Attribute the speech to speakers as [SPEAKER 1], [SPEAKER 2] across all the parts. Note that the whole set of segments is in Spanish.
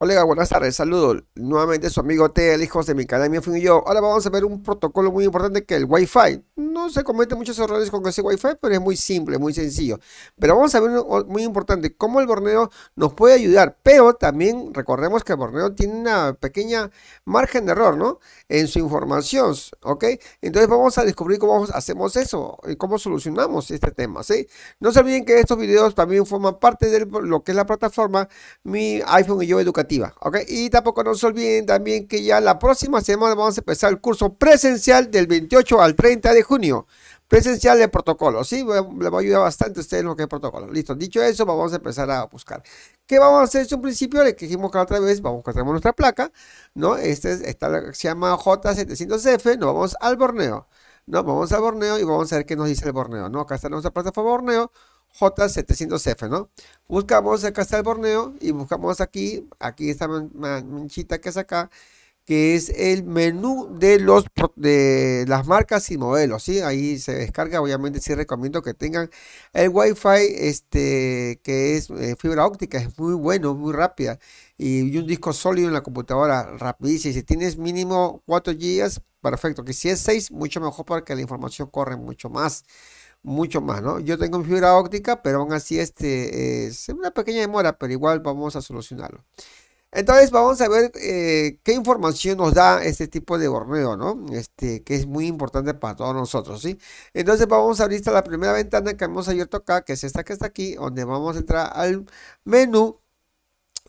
[SPEAKER 1] Colega, buenas tardes, saludos. Nuevamente su amigo T, el de mi canal, mi y yo. Ahora vamos a ver un protocolo muy importante que es el Wi-Fi. No se cometen muchos errores con ese Wi-Fi, pero es muy simple, muy sencillo. Pero vamos a ver muy importante, cómo el borneo nos puede ayudar. Pero también recordemos que el borneo tiene una pequeña margen de error, ¿no? En su información, ¿ok? Entonces vamos a descubrir cómo hacemos eso y cómo solucionamos este tema, ¿sí? No se olviden que estos videos también forman parte de lo que es la plataforma Mi iPhone y yo Educativo ¿ok? Y tampoco nos olviden también que ya la próxima semana vamos a empezar el curso presencial del 28 al 30 de junio. Presencial de protocolo, ¿sí? Le va a ayudar bastante a ustedes en lo que es protocolo. Listo, dicho eso, vamos a empezar a buscar. ¿Qué vamos a hacer es un principio? Le dijimos que otra vez, vamos a nuestra placa, ¿no? Esta es, esta se llama J700F, nos vamos al borneo. ¿no? Vamos al Borneo y vamos a ver qué nos dice el Borneo, ¿no? Acá está nuestra plataforma Borneo. J700F, ¿no? Buscamos, acá está el borneo y buscamos aquí, aquí esta manchita que es acá, que es el menú de, los, de las marcas y modelos, ¿sí? Ahí se descarga, obviamente sí recomiendo que tengan el Wi-Fi, este, que es eh, fibra óptica, es muy bueno, muy rápida, y, un disco sólido en la computadora, rapidísimo, si tienes mínimo 4 GB, perfecto, que si es 6, mucho mejor porque la información corre mucho más mucho más, ¿no? Yo tengo fibra óptica, pero aún así este es una pequeña demora, pero igual vamos a solucionarlo. Entonces vamos a ver eh, qué información nos da este tipo de borneo, ¿no? Este, que es muy importante para todos nosotros, ¿sí? Entonces vamos a abrir la primera ventana que hemos abierto acá, que es esta que está aquí, donde vamos a entrar al menú.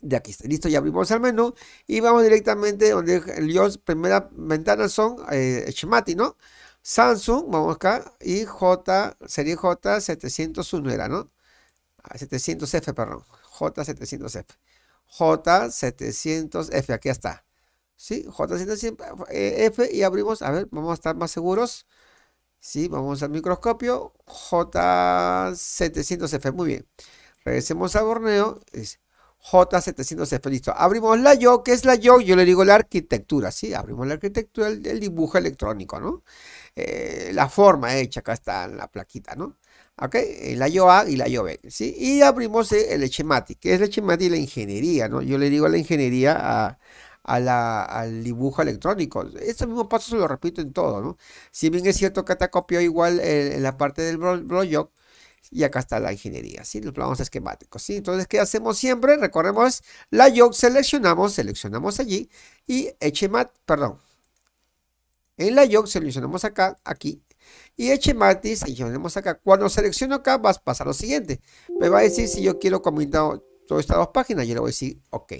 [SPEAKER 1] De aquí está listo, ya abrimos el menú y vamos directamente donde iOS primera ventana son eh, ¿no? Samsung, vamos acá, y J, sería J701 era, ¿no? 700F, ah, perdón. J700F. J700F, aquí está. ¿Sí? J700F y abrimos, a ver, vamos a estar más seguros. Sí, vamos al microscopio. J700F, muy bien. Regresemos a Borneo. J700F, listo. Abrimos la yo, ¿qué es la yo? Yo le digo la arquitectura, ¿sí? Abrimos la arquitectura, del dibujo electrónico, ¿no? Eh, la forma hecha, acá está en la plaquita, ¿no? ¿Ok? Eh, la A y la B, ¿sí? Y abrimos eh, el Echemati, que es el Echemati y la ingeniería, ¿no? Yo le digo a la ingeniería a, la, al dibujo electrónico. Este mismo paso se lo repito en todo, ¿no? Si bien es cierto que acá copió igual en la parte del blog y acá está la ingeniería, ¿sí? Los planos esquemáticos, ¿sí? Entonces, ¿qué hacemos siempre? Recorremos la YOC, seleccionamos, seleccionamos allí y Echemat, perdón, en la seleccionamos acá, aquí. Y y seleccionamos acá. Cuando selecciono acá, vas, pasar lo siguiente. Me va a decir si yo quiero comentar todas estas dos páginas. Yo le voy a decir OK.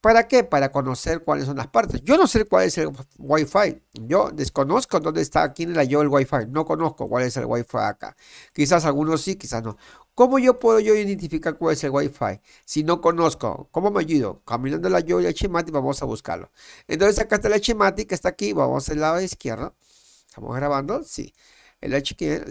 [SPEAKER 1] ¿Para qué? Para conocer cuáles son las partes. Yo no sé cuál es el Wi-Fi. Yo desconozco dónde está, aquí en la yo el Wi-Fi. No conozco cuál es el Wi-Fi acá. Quizás algunos sí, quizás no. ¿Cómo yo puedo yo identificar cuál es el Wi-Fi? Si no conozco, ¿cómo me ayudo? Caminando la yo y vamos a buscarlo. Entonces acá está la que está aquí, vamos al lado izquierdo. ¿Estamos grabando? Sí. El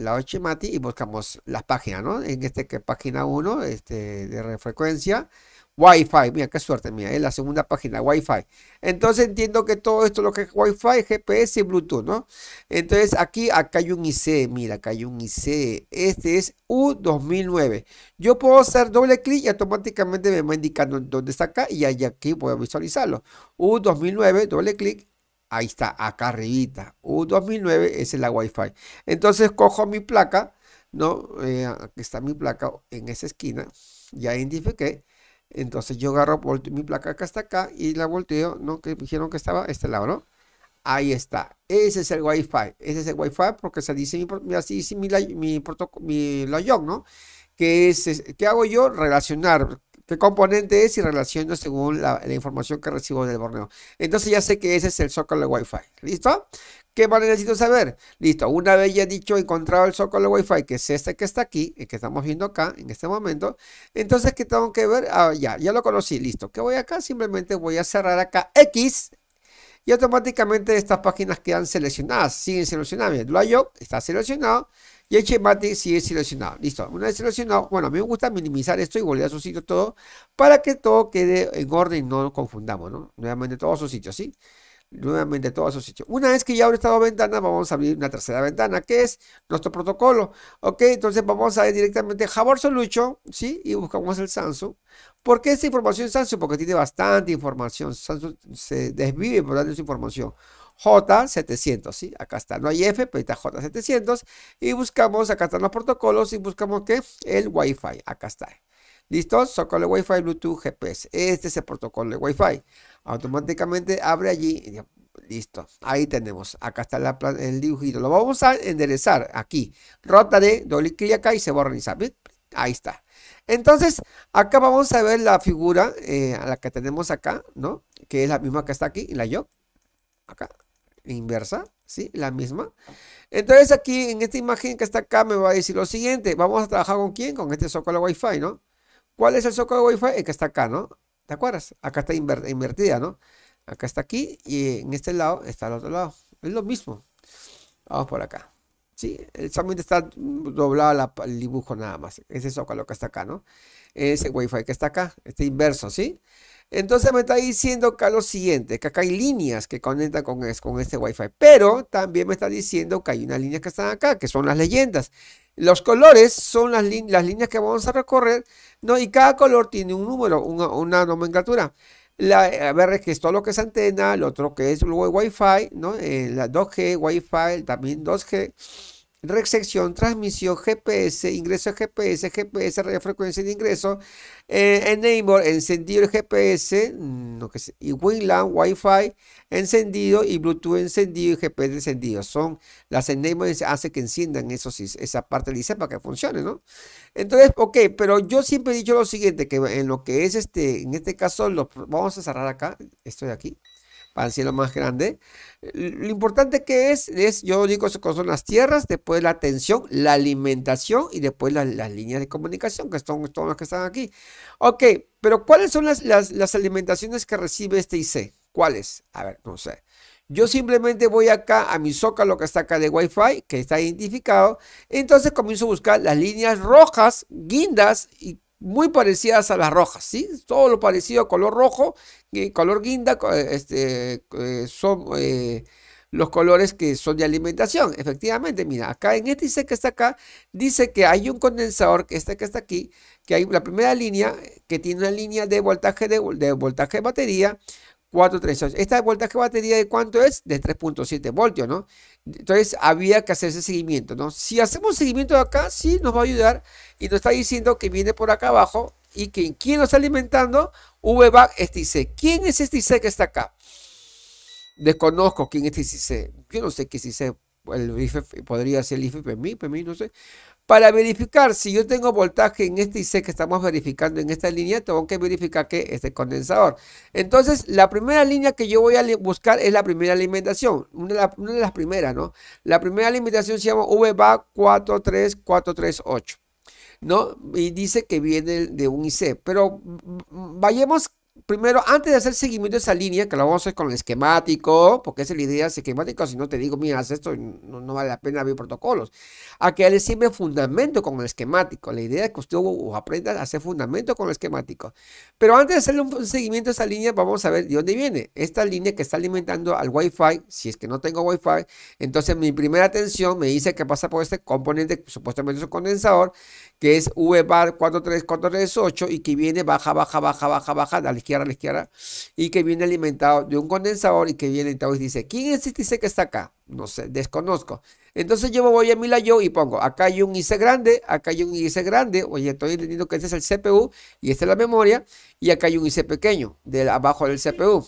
[SPEAKER 1] lado HMATI y buscamos las páginas, ¿no? En este que página 1, este, de frecuencia. Wi-Fi. Mira, qué suerte, mira, es ¿eh? la segunda página, Wi-Fi. Entonces entiendo que todo esto lo que es Wi-Fi, GPS y Bluetooth, ¿no? Entonces aquí, acá hay un IC, mira, acá hay un IC. Este es U2009. Yo puedo hacer doble clic y automáticamente me va indicando dónde está acá y aquí voy a visualizarlo. U2009, doble clic, ahí está, acá arribita, U2009, esa es la Wi-Fi. Entonces cojo mi placa, ¿no? Eh, aquí está mi placa en esa esquina, ya identifiqué, entonces yo agarro mi placa acá hasta acá y la volteo, ¿no? Que dijeron que estaba este lado, ¿no? Ahí está. Ese es el Wi-Fi. Ese es el Wi-Fi porque se dice mi, así dice mi, mi ¿no? es, ¿Qué hago yo? Relacionar. ¿Qué componente es? Y relaciono según la, información que recibo del Borneo. Entonces ya sé que ese es el zócalo Wi-Fi. ¿Listo? ¿Qué más necesito saber? Listo, una vez ya he dicho, encontrado el socorro de Wi-Fi, que es este que está aquí, el que estamos viendo acá en este momento. Entonces, ¿qué tengo que ver? Ah, ya, ya lo conocí, listo. ¿Qué voy acá? Simplemente voy a cerrar acá X y automáticamente estas páginas quedan seleccionadas, siguen seleccionadas. Lo yo está seleccionado y el sigue seleccionado. Listo, una vez seleccionado, bueno, a mí me gusta minimizar esto y volver a su sitio todo para que todo quede en orden, y no confundamos, ¿no? Nuevamente todos sus sitios, ¿sí? sí nuevamente todos esos sitios. Una vez que ya abre esta ventana vamos a abrir una tercera ventana, que es nuestro protocolo. Ok, entonces vamos a ir directamente a Jabor Solution, ¿sí? Y buscamos el Samsung. porque esta información Samsung? Porque tiene bastante información. Samsung se desvive por darle su información. J700, ¿sí? Acá está, no hay F, pero está J700. Y buscamos, acá están los protocolos y buscamos que el Wi-Fi, acá está. ¿Listo? Socorro Wi-Fi, Bluetooth, GPS. Este es el protocolo de Wi-Fi automáticamente abre allí. Y listo, ahí tenemos. Acá está el dibujito. Lo vamos a enderezar aquí. Rotaré, doble clic acá y se va a organizar. Ahí está. Entonces, acá vamos a ver la figura eh, a la que tenemos acá, ¿no? Que es la misma que está aquí, la yo. Acá, inversa, ¿sí? La misma. Entonces, aquí en esta imagen que está acá me va a decir lo siguiente. Vamos a trabajar con quién? Con este de Wi-Fi, ¿no? ¿Cuál es el de Wi-Fi? El que está acá, ¿no? ¿Te acuerdas? Acá está invertida, ¿no? Acá está aquí y en este lado está al otro lado. Es lo mismo. Vamos por acá. Sí, solamente está doblado el dibujo nada más. Ese lo que está acá, ¿no? Ese fi que está acá, este inverso, ¿sí? Entonces me está diciendo acá lo siguiente, que acá hay líneas que conectan con, con este Wi-Fi, pero también me está diciendo que hay unas líneas que están acá, que son las leyendas. Los colores son las, las, líneas que vamos a recorrer, ¿no? Y cada color tiene un número, una, nomenclatura. La, a ver, que es todo lo que es antena, el otro que es Wi-Fi, ¿no? Eh, la 2G, Wi-Fi, también 2G recepción, transmisión, GPS, ingreso GPS, GPS, radiofrecuencia de ingreso, eh, enable, encendido el GPS, mm, y WLAN, Wi-Fi encendido y Bluetooth encendido y GPS encendido. Son las enables hace que enciendan esa parte del para que funcione, ¿no? Entonces, ok, pero yo siempre he dicho lo siguiente, que en lo que es este, en este caso, lo, vamos a cerrar acá, estoy aquí para el cielo más grande. Lo importante que es, es yo digo eso son las tierras, después la atención, la alimentación y después las, líneas de comunicación, que son todas las que están aquí. Ok, pero ¿cuáles son las, las, las alimentaciones que recibe este IC? ¿Cuáles? A ver, no sé. Yo simplemente voy acá a mi zócalo que está acá de Wi-Fi, que está identificado. Entonces comienzo a buscar las líneas rojas, guindas y muy parecidas a las rojas, ¿sí? Todo lo parecido a color rojo, y color guinda, eh, este, eh, son eh, los colores que son de alimentación. Efectivamente, mira, acá en este dice que está acá, dice que hay un condensador, que este que está aquí, que hay la primera línea, que tiene una línea de voltaje de, de voltaje de batería, 438. Esta voltaje de batería de cuánto es? De 3.7 voltios, ¿no? Entonces había que hacer ese seguimiento, ¿no? Si hacemos seguimiento de acá, sí nos va a ayudar y nos está diciendo que viene por acá abajo y que quién nos está alimentando, VBAC este ¿Quién es este IC que está acá? Desconozco quién es este IC. Yo no sé qué es IC. El IFE podría ser el IFE PMI, no sé. Para verificar si yo tengo voltaje en este IC que estamos verificando en esta línea, tengo que verificar que este condensador. Entonces, la primera línea que yo voy a buscar es la primera alimentación, una de, una de las primeras, ¿no? La primera alimentación se llama VBA 43438. ¿no? Y dice que viene de un IC. Pero vayamos primero, antes de hacer seguimiento de esa línea, que lo vamos a hacer con el esquemático, porque esa es la idea del esquemático, si no te digo, mira, haz esto, no, no vale la pena abrir protocolos. A que le sirve fundamento con el esquemático. La idea es que usted aprenda a hacer fundamento con el esquemático. Pero antes de hacer un seguimiento de esa línea, vamos a ver de dónde viene. Esta línea que está alimentando al Wi-Fi, si es que no tengo Wi-Fi, entonces mi primera atención me dice que pasa por este componente, supuestamente es un condensador, que es V bar 43438 y que viene baja, baja, baja, baja, baja, izquierda, a la izquierda, y que viene alimentado de un condensador y que viene entonces dice, ¿quién es este IC que está acá? No sé, desconozco. Entonces yo me voy a mi yo y pongo, acá hay un IC grande, acá hay un IC grande, oye, estoy entendiendo que este es el CPU y esta es la memoria, y acá hay un IC pequeño, de abajo del CPU.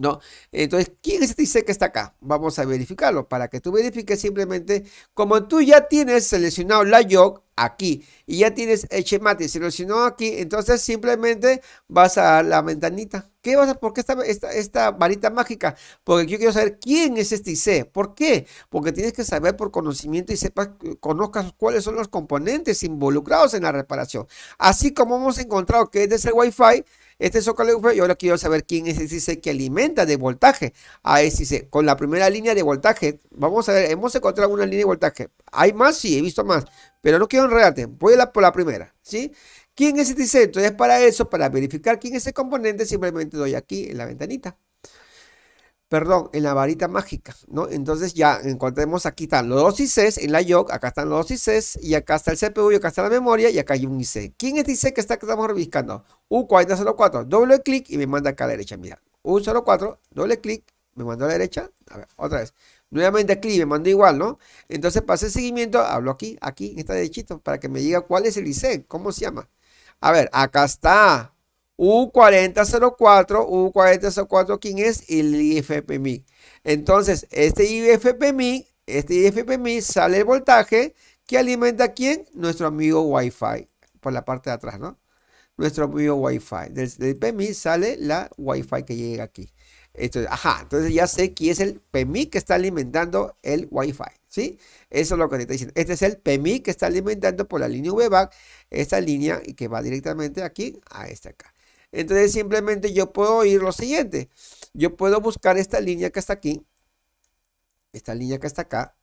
[SPEAKER 1] ¿no? Entonces, ¿quién es este IC que está acá? Vamos a verificarlo. Para que tú verifiques simplemente, como tú ya tienes seleccionado la YOG aquí y ya tienes y seleccionado aquí, entonces simplemente vas a la ventanita. ¿Qué vas a ¿Por qué esta, esta, varita mágica? Porque yo quiero saber quién es este IC. ¿Por qué? Porque tienes que saber por conocimiento y sepas, conozcas cuáles son los componentes involucrados en la reparación. Así como hemos encontrado que es de ese Wi-Fi, este zócalo yo ahora quiero saber quién es ese IC que alimenta de voltaje a ese IC. Con la primera línea de voltaje, vamos a ver, hemos encontrado una línea de voltaje. ¿Hay más? Sí, he visto más, pero no quiero enredarte. Voy a la, por la primera, ¿sí? ¿Quién es ese IC? Entonces, para eso, para verificar quién es ese componente, simplemente doy aquí en la ventanita perdón, en la varita mágica, ¿no? Entonces ya encontremos aquí están los dos ICs en la YOC, acá están los dos ICs y acá está el CPU y acá está la memoria y acá hay un IC. ¿Quién es este IC que está que estamos revisando? U4004, doble clic y me manda acá a la derecha, mira. U04, doble clic, me manda a la derecha, a ver, otra vez. Nuevamente clic, me manda igual, ¿no? Entonces el seguimiento, hablo aquí, aquí, en esta derechita, para que me diga cuál es el IC, cómo se llama. A ver, acá está, U4004, U4004, ¿quién es? El IFPMI. Entonces, este IFPMI, este IFPMI sale el voltaje que alimenta a quién? Nuestro amigo Wi-Fi, por la parte de atrás, ¿no? Nuestro amigo Wi-Fi. Del, del sale la Wi-Fi que llega aquí. Entonces, ajá, entonces ya sé quién es el PMI que está alimentando el Wi-Fi, ¿sí? Eso es lo que te está diciendo. Este es el PMI que está alimentando por la línea VBAC, esta línea y que va directamente aquí a esta acá. Entonces simplemente yo puedo ir lo siguiente. Yo puedo buscar esta línea que está aquí. Esta línea que está acá.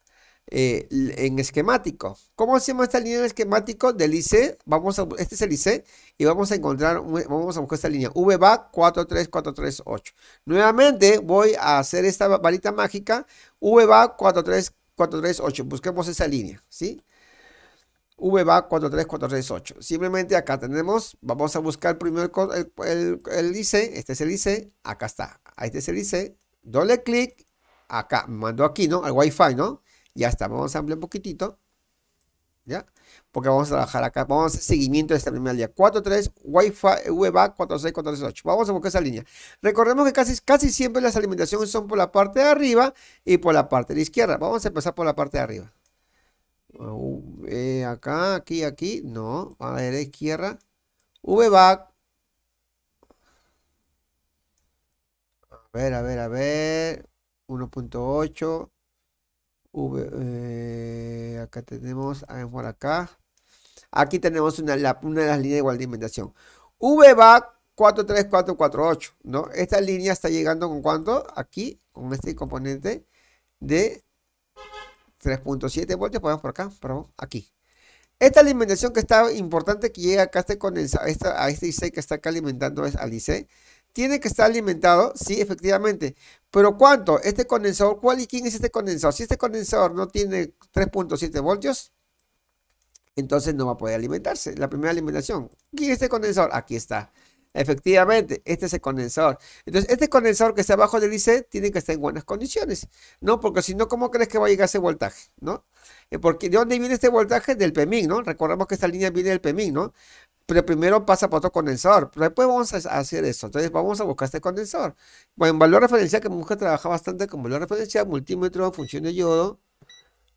[SPEAKER 1] Eh, en esquemático. ¿Cómo se esta línea en esquemático? Del IC. Vamos a, este es el IC. Y vamos a encontrar, vamos a buscar esta línea. VBA 43438. Nuevamente voy a hacer esta varita mágica. VBA 43438. Busquemos esa línea. ¿Sí? VBA 43468. Simplemente acá tenemos, vamos a buscar primero el, el, IC, este es el IC, acá está, este es el IC, doble clic, acá, me mando aquí, ¿no? Al Wi-Fi, ¿no? Ya está, vamos a ampliar un poquitito, ¿ya? Porque vamos a trabajar acá, vamos a hacer seguimiento de esta primera línea, 43 Wi-Fi VBA 46468. Vamos a buscar esa línea. Recordemos que casi, casi siempre las alimentaciones son por la parte de arriba y por la parte de la izquierda. Vamos a empezar por la parte de arriba. V eh, eh, acá, aquí, aquí. No, a la derecha, izquierda. VBAC. A ver, a ver, a ver. 1.8. Eh, acá tenemos, a ver por acá. Aquí tenemos una, de las líneas de igual de inventación. VBAC 43448, ¿no? Esta línea está llegando con cuánto? Aquí, con este componente de 3.7 voltios, podemos por acá, pero aquí. Esta alimentación que está importante que llega acá este condensador a este IC e que está acá alimentando es al IC, e, tiene que estar alimentado, sí, efectivamente. Pero ¿cuánto? Este condensador, ¿cuál y quién es este condensador? Si este condensador no tiene 3.7 voltios, entonces no va a poder alimentarse. La primera alimentación. ¿Quién es este condensador? Aquí está. Efectivamente, este es el condensador. Entonces, este condensador que está abajo del IC tiene que estar en buenas condiciones, ¿no? Porque si no, ¿cómo crees que va a llegar ese voltaje, ¿no? Eh, porque ¿de dónde viene este voltaje? Del PMIC, ¿no? Recordamos que esta línea viene del PEMIN, ¿no? Pero primero pasa por otro condensador. Pero después vamos a hacer eso. Entonces vamos a buscar este condensador. Bueno, en valor referencial, que mi mujer trabaja bastante con valor referencial, multímetro, función de yodo,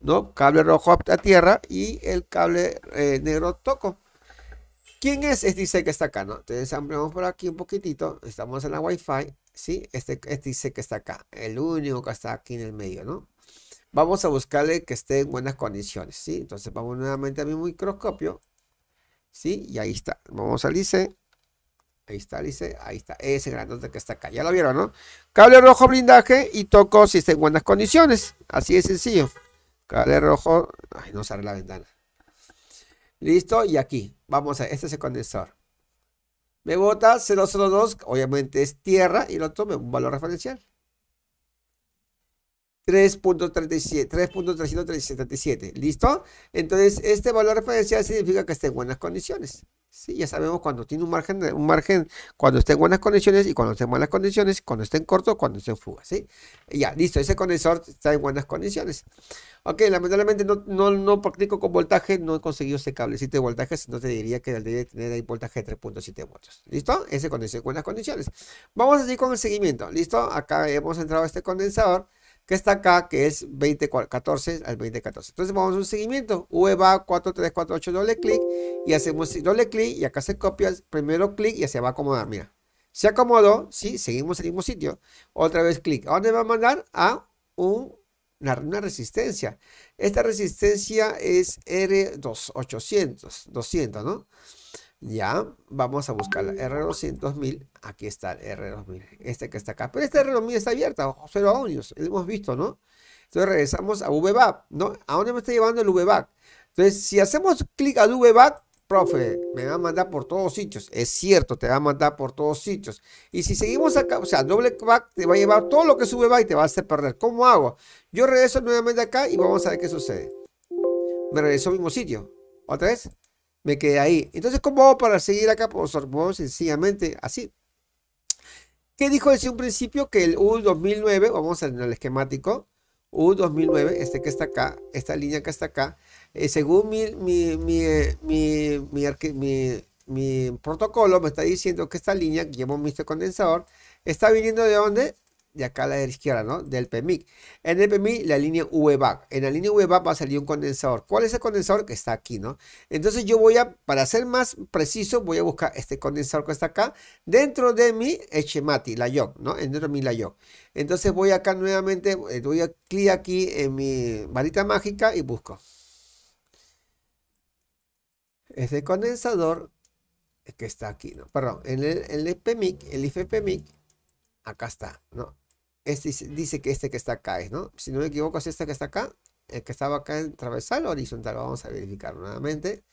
[SPEAKER 1] ¿no? Cable rojo a tierra y el cable eh, negro toco. ¿Quién es? este dice que está acá, ¿no? Entonces ampliamos por aquí un poquitito. Estamos en la Wi-Fi, ¿sí? Este, este dice que está acá. El único que está aquí en el medio, ¿no? Vamos a buscarle que esté en buenas condiciones, ¿sí? Entonces vamos nuevamente a mi microscopio, ¿sí? Y ahí está. Vamos al IC. Ahí está, IC. ahí está, ese grandote que está acá, ya lo vieron, ¿no? Cable rojo blindaje y toco si está en buenas condiciones, así de sencillo. Cable rojo, ay, no sale la ventana. Listo, y aquí, vamos a, este es el condensador. Me bota 002, obviamente es tierra, y lo tome un valor referencial. 3.377, ¿listo? Entonces, este valor referencial significa que está en buenas condiciones. Sí, ya sabemos cuando tiene un margen, un margen cuando esté en buenas condiciones y cuando esté en malas condiciones, cuando esté en corto, cuando esté en fuga, ¿sí? ya, listo, ese condensador está en buenas condiciones. Ok, lamentablemente no, no, no practico con voltaje, no he conseguido ese cablecito de voltaje, no te diría que debería tener ahí voltaje de 3.7 voltios. ¿Listo? Ese condensador en buenas condiciones. Vamos a seguir con el seguimiento, ¿listo? Acá hemos entrado a este condensador que está acá, que es 2014 al 2014. Entonces vamos a un seguimiento, 4 4348, e doble clic, y hacemos doble clic, y acá se copia, primero clic, y se va a acomodar, mira. Se acomodó, sí, seguimos en el mismo sitio. Otra vez clic. ¿A dónde va a mandar? A un, una, una, resistencia. Esta resistencia es R2800, 200, ¿no? Ya, vamos a buscar la R200.000. Aquí está el R2000. Este que está acá. Pero este R2000 está abierta, ojo, cero Lo hemos visto, ¿no? Entonces regresamos a VBAC, ¿no? ¿A dónde me está llevando el VBAC? Entonces, si hacemos clic al VBAC, profe, me va a mandar por todos sitios. Es cierto, te va a mandar por todos sitios. Y si seguimos acá, o sea, doble back te va a llevar todo lo que es back y te va a hacer perder. ¿Cómo hago? Yo regreso nuevamente acá y vamos a ver qué sucede. Me regreso al mismo sitio. Otra vez me quedé ahí. Entonces, ¿cómo para seguir acá? Pues bueno, sencillamente así. ¿Qué dijo desde un principio? Que el U2009, vamos a en el esquemático, U2009, este que está acá, esta línea que está acá, eh, según eh, mi, protocolo me está diciendo que esta línea que hemos visto condensador está viniendo de dónde? de acá a la izquierda, ¿no? Del PMIC. En el PMIC, la línea VBAC. En la línea VBAC va a salir un condensador. ¿Cuál es el condensador? Que está aquí, ¿no? Entonces yo voy a, para ser más preciso, voy a buscar este condensador que está acá dentro de mi HMATI, la YOC, ¿no? Dentro de mi la Entonces voy acá nuevamente, Voy eh, a clic aquí en mi varita mágica y busco. Este condensador que está aquí, ¿no? Perdón, en el, en el PMIC, el acá está, ¿no? este dice que este que está acá es, ¿no? Si no me equivoco, es este que está acá. El que estaba acá en travesal o horizontal. Vamos a verificar nuevamente.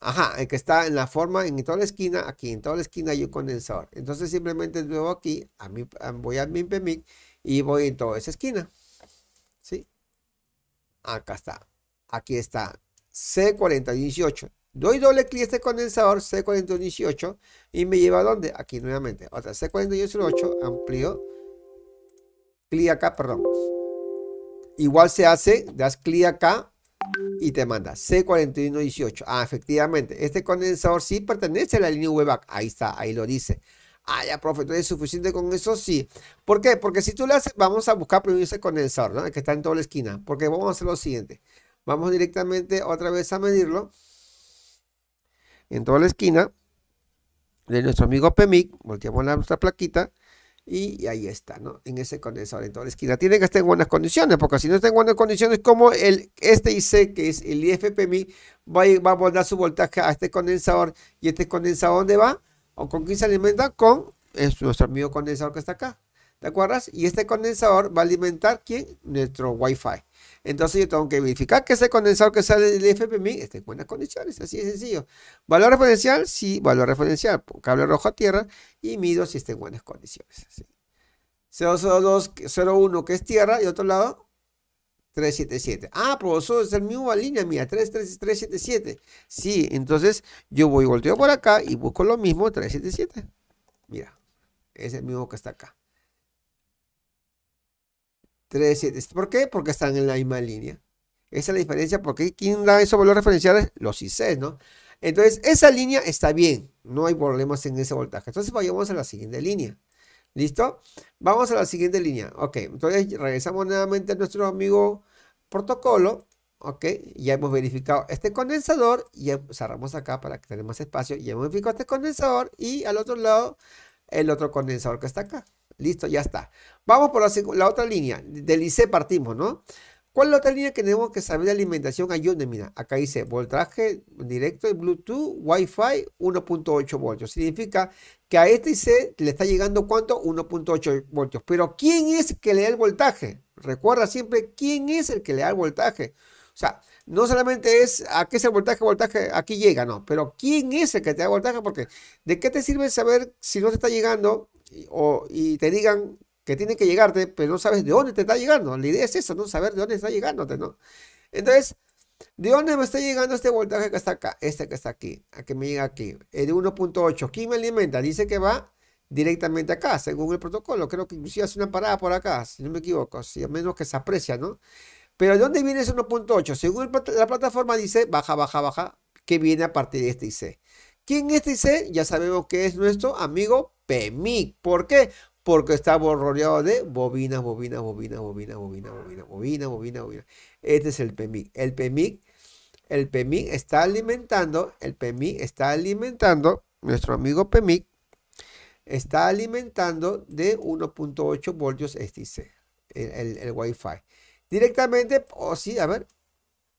[SPEAKER 1] Ajá, el que está en la forma, en toda la esquina, aquí en toda la esquina hay un condensador. Entonces simplemente luego aquí, a voy a mi PMIC y voy en toda esa esquina. ¿Sí? Acá está. Aquí está C4018. Doy doble clic a este condensador c 4018 y me lleva a dónde? Aquí nuevamente. Otra c 4018 amplio clic acá, perdón. Igual se hace, das clic acá y te manda C4118. Ah, efectivamente, este condensador sí pertenece a la línea VBAC. Ahí está, ahí lo dice. Ah, ya, profe, ¿tú suficiente con eso? Sí. ¿Por qué? Porque si tú le haces, vamos a buscar primero ese condensador, ¿no? que está en toda la esquina. Porque vamos a hacer lo siguiente. Vamos directamente otra vez a medirlo. En toda la esquina de nuestro amigo PEMIC, volteamos la, nuestra plaquita y, ahí está, ¿no? En ese condensador en toda la esquina. Tiene que estar en buenas condiciones, porque si no está en buenas condiciones, como el, este IC, que es el IFPMI, va a, va a dar su voltaje a este condensador. ¿Y este condensador dónde va? ¿O con quién se alimenta? Con nuestro amigo condensador que está acá. ¿Te acuerdas? Y este condensador va a alimentar quién? Nuestro Wi-Fi. Entonces yo tengo que verificar que ese condensador que sale del FPMI está en buenas condiciones, así de sencillo. Valor referencial, sí, valor referencial, cable rojo a tierra y mido si está en buenas condiciones. Así. 00201 que es tierra y otro lado 377. Ah, eso es el mismo línea mía, 33377. Sí, entonces yo voy volteo por acá y busco lo mismo 377. Mira, es el mismo que está acá. 3, 7. Este, ¿Por qué? Porque están en la misma línea. Esa es la diferencia, porque ¿quién da esos valores referenciales? Los ICs, ¿no? Entonces, esa línea está bien, no hay problemas en ese voltaje. Entonces, vayamos a la siguiente línea. ¿Listo? Vamos a la siguiente línea. Ok, entonces regresamos nuevamente a nuestro amigo protocolo. Ok, ya hemos verificado este condensador. y cerramos acá para que tenga más espacio. Ya hemos verificado este condensador y al otro lado el otro condensador que está acá. Listo, ya está. Vamos por la, otra línea. Del IC partimos, ¿no? ¿Cuál es la otra línea que tenemos que saber de alimentación? Ayúdenme, mira. Acá dice voltaje directo de Bluetooth, Wi-Fi 1.8 voltios. Significa que a este IC le está llegando ¿cuánto? 1.8 voltios. Pero ¿quién es el que le da el voltaje? Recuerda siempre quién es el que le da el voltaje. O sea, no solamente es a qué es el voltaje, voltaje aquí llega, no, pero quién es el que te da el voltaje, porque de qué te sirve saber si no te está llegando y, te digan que tiene que llegarte, pero no sabes de dónde te está llegando. La idea es eso, ¿no? Saber de dónde está llegándote, ¿no? Entonces, ¿de dónde me está llegando este voltaje que está acá? Este que está aquí, a que me llega aquí. El eh, 1.8. ¿Quién me alimenta? Dice que va directamente acá, según el protocolo. Creo que inclusive hace una parada por acá, si no me equivoco, si a menos que se aprecia, ¿no? Pero ¿de dónde viene ese 1.8? Según la plataforma dice, baja, baja, baja, que viene a partir de este IC. ¿Quién es este IC? Ya sabemos que es nuestro amigo PEMIC. ¿Por qué? Porque está rodeado de bobinas, bobinas, bobinas, bobinas, bobinas, bobinas, bobinas, bobinas, bobina. Este es el PEMIC. El PEMIC, el PEMIC está alimentando, el PEMIC está alimentando, nuestro amigo PEMIC está alimentando de 1.8 voltios STC, el, el, Wi-Fi. Directamente, o sí, a ver,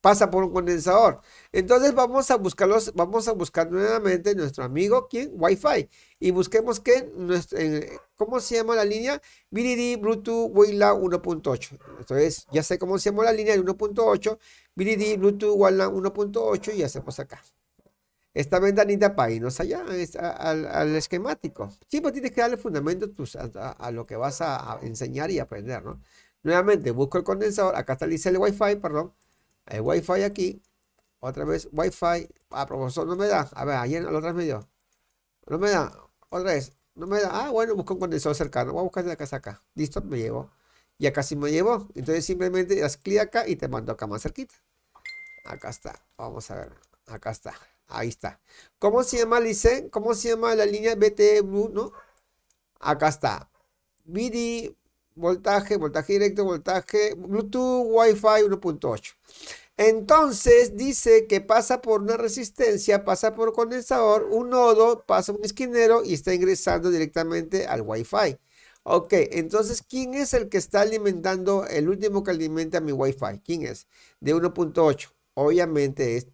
[SPEAKER 1] pasa por un condensador. Entonces vamos a buscarlos, vamos a buscar nuevamente nuestro amigo, ¿quién? Wi-Fi. Y busquemos que, eh, ¿cómo se llama la línea? BDD Bluetooth WLAN 1.8. Entonces ya sé cómo se llama la línea de 1.8. BDD Bluetooth WLAN 1.8 y hacemos acá. Esta ventanita para irnos allá al, esquemático. pues tienes que darle fundamento tus, pues, a, lo que vas a, enseñar y aprender, ¿no? Nuevamente, busco el condensador. Acá está el, el Wi-Fi, perdón el wifi aquí, otra vez wifi a ah, profesor, no me da. A ver, ayer al otro medio No me da. Otra vez. No me da. Ah, bueno, busco un condensador cercano. Voy a buscar la casa acá. Listo, me llevo. Y acá sí me llevo. Entonces simplemente das clic acá y te mando acá más cerquita. Acá está. Vamos a ver. Acá está. Ahí está. ¿Cómo se llama, Lice? ¿Cómo se llama la línea BT e Blue, no? Acá está. midi voltaje, voltaje directo, voltaje, Bluetooth, Wi-Fi 1.8. Entonces dice que pasa por una resistencia, pasa por condensador, un nodo, pasa un esquinero y está ingresando directamente al Wi-Fi. Ok, entonces, ¿quién es el que está alimentando, el último que alimenta mi Wi-Fi? ¿Quién es? De 1.8 obviamente es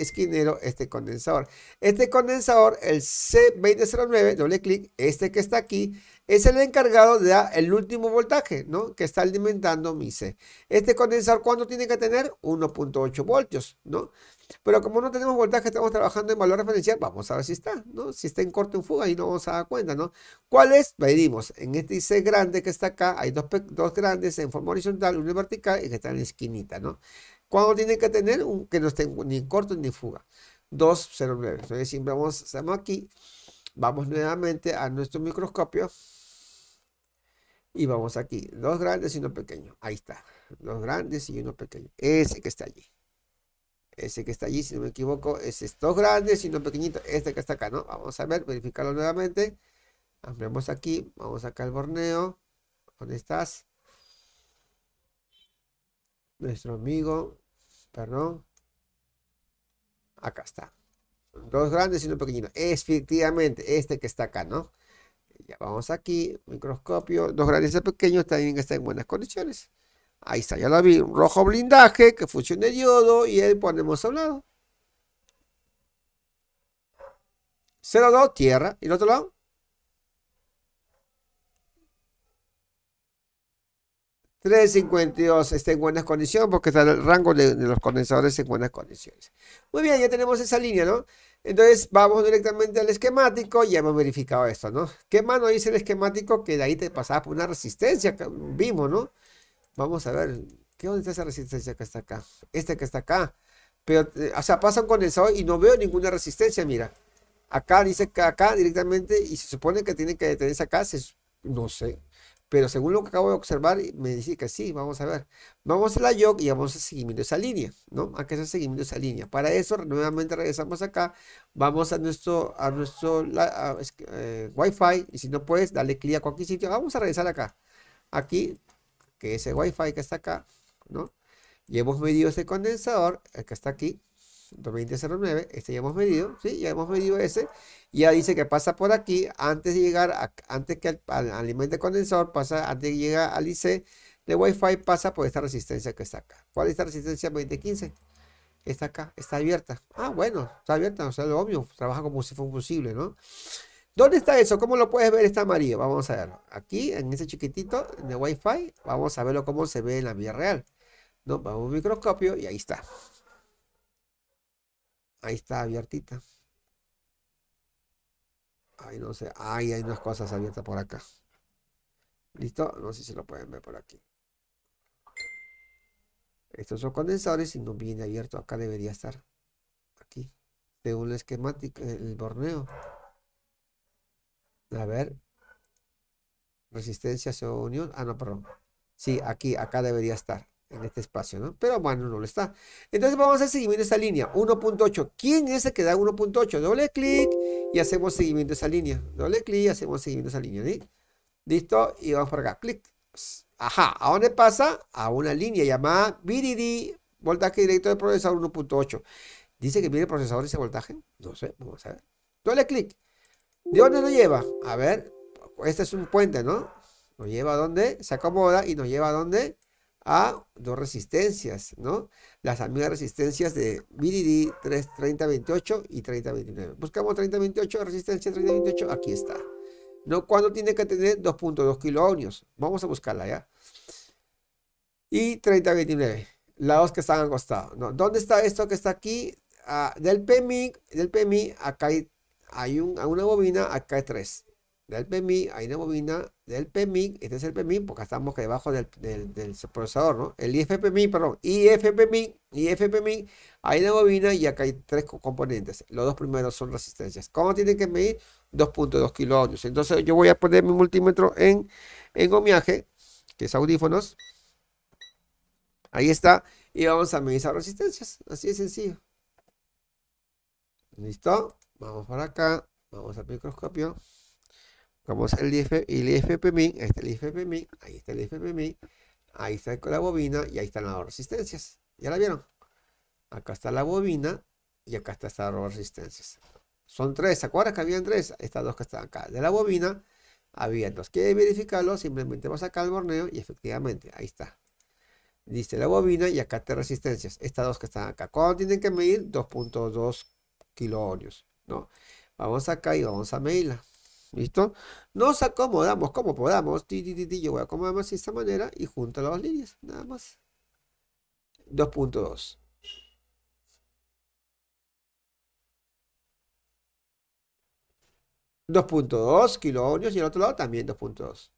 [SPEAKER 1] esquinero este condensador. Este condensador, el C2009, doble clic, este que está aquí, es el encargado de dar el último voltaje, ¿no? Que está alimentando mi C. Este condensador, ¿cuánto tiene que tener? 1.8 voltios, ¿no? Pero como no tenemos voltaje, estamos trabajando en valor referencial, vamos a ver si está, ¿no? Si está en corto o en fuga, ahí no vamos a dar cuenta, ¿no? ¿Cuál es? Medimos. En este C grande que está acá, hay dos, dos grandes en forma horizontal, uno vertical y que está en esquinita, ¿no? ¿Cuándo tienen que tener? que no estén ni corto ni en fuga. 209. Entonces, si vamos, estamos aquí, vamos nuevamente a nuestro microscopio y vamos aquí. Dos grandes y uno pequeño. Ahí está. Dos grandes y uno pequeño. Ese que está allí. Ese que está allí, si no me equivoco, es estos grandes y uno pequeñito. Este que está acá, ¿no? Vamos a ver, verificarlo nuevamente. Ampliamos aquí. Vamos acá al borneo. ¿Dónde estás? Nuestro amigo perdón. Acá está. Dos grandes y uno pequeñito. Efectivamente, este que está acá, ¿no? Ya vamos aquí, microscopio, dos grandes y pequeños también está en buenas condiciones. Ahí está, ya lo vi. Un rojo blindaje que funciona de diodo y ahí ponemos a un lado. 02, tierra. ¿Y el otro lado? 352 está en buenas condiciones porque está el rango de, los condensadores en buenas condiciones. Muy bien, ya tenemos esa línea, ¿no? Entonces vamos directamente al esquemático, ya hemos verificado esto, ¿no? ¿Qué mano dice el esquemático? Que de ahí te pasaba por una resistencia que vimos, ¿no? Vamos a ver, ¿qué dónde está esa resistencia que está acá? Esta que está acá. Pero, eh, o sea, pasa un condensador y no veo ninguna resistencia, mira. Acá dice que acá directamente y se supone que tiene que detenerse acá, no sé, pero según lo que acabo de observar, me dice que sí, vamos a ver. Vamos a la YOC y vamos a seguir esa línea, ¿no? Hay que hacer seguimiento esa línea. Para eso, nuevamente regresamos acá, vamos a nuestro, a nuestro eh, Wi-Fi y si no puedes, dale clic a cualquier sitio. Vamos a regresar acá. Aquí, que el Wi-Fi que está acá, ¿no? Y hemos medido ese condensador, el que está aquí, 20.09, este ya hemos medido, ¿sí? Ya hemos medido ese. Ya dice que pasa por aquí, antes de llegar, antes que al, alimento de condensador, pasa, antes de llegar al IC de Wi-Fi, pasa por esta resistencia que está acá. ¿Cuál es esta resistencia 2015? Está acá, está abierta. Ah, bueno, está abierta, o sea, lo obvio, trabaja como si fuera un ¿no? ¿Dónde está eso? ¿Cómo lo puedes ver? Está amarillo. Vamos a ver Aquí, en ese chiquitito de Wi-Fi, vamos a verlo cómo se ve en la vida real. ¿no? Vamos a un microscopio y ahí está. Ahí está abiertita. Ahí no sé. Ahí hay unas cosas abiertas por acá. ¿Listo? No sé si lo pueden ver por aquí. Estos son condensadores y no viene abierto. Acá debería estar. Aquí. Según la esquemática, el borneo. A ver. Resistencia, unión. Ah, no, perdón. Sí, aquí, acá debería estar en este espacio, ¿no? Pero bueno, no lo está. Entonces vamos a seguir seguimiento línea, 1.8. ¿Quién es el que da 1.8? Doble clic y hacemos seguimiento a esa línea. Doble clic y hacemos seguimiento a esa línea, Listo, y vamos por acá, clic. Ajá, ¿a dónde pasa? A una línea llamada VDD, voltaje directo de procesador 1.8. Dice que viene el procesador ese voltaje, no sé, vamos a ver. Doble clic. ¿De dónde lo lleva? A ver, este es un puente, ¿no? Nos lleva a dónde, se acomoda y nos lleva a dónde a dos resistencias, ¿no? Las amigas resistencias de BDD 3028 y 3029. Buscamos 3028, resistencia 3028, aquí está. ¿No? Cuando tiene que tener 2.2 kiloohmios. Vamos a buscarla ya. Y 3029, las que están acostados. ¿Dónde está esto que está aquí? Ah, del PMI, del PMI, acá hay, hay una bobina, acá hay tres. Del PMI hay una bobina, el PMIC, este es el PMIC, porque estamos debajo del, del, procesador, ¿no? El IFPMIC, perdón, IFPMIC, IFPMIC, hay la bobina y acá hay tres componentes. Los dos primeros son resistencias. ¿Cómo tienen que medir? 2.2 kilohmios. Entonces yo voy a poner mi multímetro en, en que es audífonos. Ahí está. Y vamos a medir esas resistencias. Así de sencillo. ¿Listo? Vamos para acá. Vamos al microscopio. Vamos es el IFP, el ahí este el min ahí está el min ahí está la bobina y ahí están las resistencias. ¿Ya la vieron? Acá está la bobina y acá está estas resistencias. Son tres, ¿se acuerdan que habían tres? Estas dos que están acá. De la bobina había dos. ¿Quiere verificarlo? Simplemente vamos acá al borneo y efectivamente, ahí está. Dice la bobina y acá está resistencias. Estas dos que están acá. ¿Cuánto tienen que medir? 2.2 kiloohmios, ¿no? Vamos acá y vamos a medirla. ¿Listo? Nos acomodamos como podamos. yo voy a acomodar más de esta manera y junto las dos líneas. Nada más. 2.2. 2.2 kiloohmios y al otro lado también 2.2.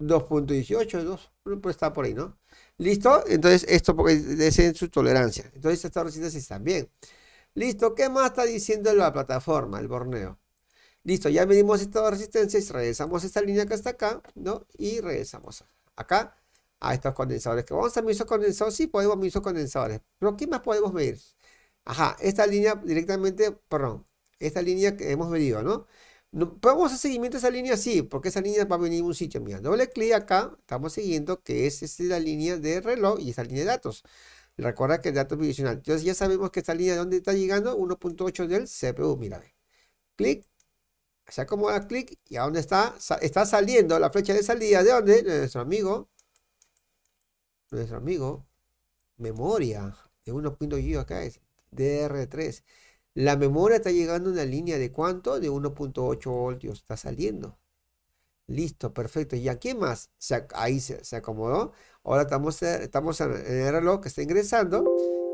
[SPEAKER 1] .2.18, 2, puede está por ahí, ¿no? ¿Listo? Entonces, esto porque es su tolerancia. Entonces, estas resistencias están bien. ¿Listo? ¿Qué más está diciendo la plataforma, el borneo? Listo, ya medimos estas resistencias, regresamos esta línea que está acá, ¿no? Y regresamos acá a estos condensadores. ¿Que vamos a medir esos condensadores? Sí, podemos medir esos condensadores. ¿Pero qué más podemos medir? Ajá, esta línea directamente, perdón, esta línea que hemos medido, ¿no? Podemos hacer seguimiento a esa línea, sí, porque esa línea va a venir a un sitio. Mira, doble clic acá, estamos siguiendo que es, es la línea de reloj y esa línea de datos. Recuerda que el dato es Entonces ya sabemos que esta línea de dónde está llegando, 1.8 del CPU, mira. Clic, se acomoda clic y a dónde está, está saliendo la flecha de salida de dónde, nuestro amigo, nuestro amigo, memoria de 1.8 acá es DR3. La memoria está llegando a una línea de cuánto? De 1.8 voltios. Está saliendo. Listo, perfecto. ¿Y aquí más? Se, ahí se, acomodó. Ahora estamos, eh, estamos en el reloj que está ingresando.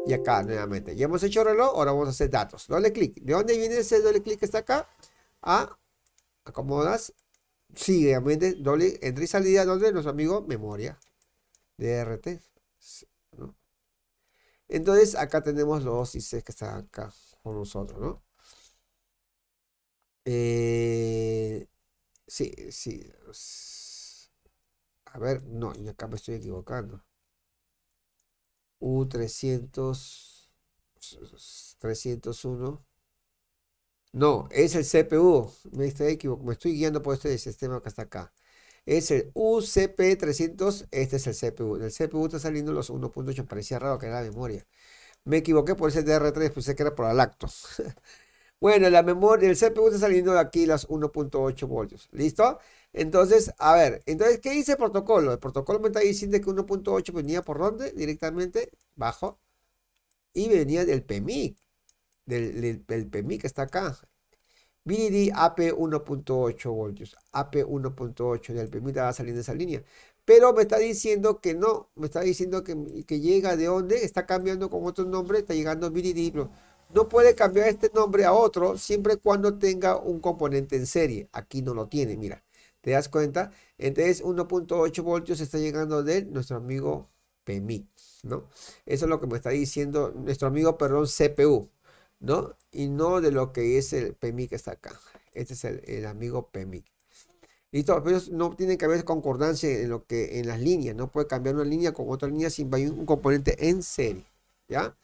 [SPEAKER 1] Y acá nuevamente. Ya hemos hecho reloj. Ahora vamos a hacer datos. Doble clic. ¿De dónde viene ese doble clic que está acá? A acomodas. Sí, obviamente, doble entra y salida. ¿Dónde? los amigos memoria. DRT. Entonces acá tenemos los ICs que están acá con nosotros, ¿no? Eh, sí, sí. A ver, no, yo acá me estoy equivocando. U300, 301. No, es el CPU. Me estoy, equivocando, me estoy guiando por este sistema que está acá. Es el UCP300. Este es el CPU. el CPU está saliendo los 1.8. Parecía raro que era la memoria. Me equivoqué por ese dr 3 pues, pensé que era por la lactos. bueno, la memoria, el CPU está saliendo de aquí las 1.8 voltios. ¿Listo? Entonces, a ver, entonces, ¿qué dice el protocolo? El protocolo me está diciendo que 1.8 venía por donde? Directamente bajo. Y venía del PMIC. Del, del, PMIC que está acá. VDD AP 1.8 voltios. AP 1.8 del PMIC va saliendo de esa línea pero me está diciendo que no, me está diciendo que, que llega de dónde, está cambiando con otro nombre, está llegando Minidiplo. No puede cambiar este nombre a otro siempre cuando tenga un componente en serie. Aquí no lo tiene, mira. ¿Te das cuenta? Entonces 1.8 voltios está llegando de nuestro amigo PMI, ¿no? Eso es lo que me está diciendo nuestro amigo, perdón, CPU, ¿no? Y no de lo que es el PMI que está acá. Este es el, el amigo PMIC. Listo, pero no tienen que haber concordancia en lo que en las líneas, no puede cambiar una línea con otra línea sin un componente en serie, ¿ya?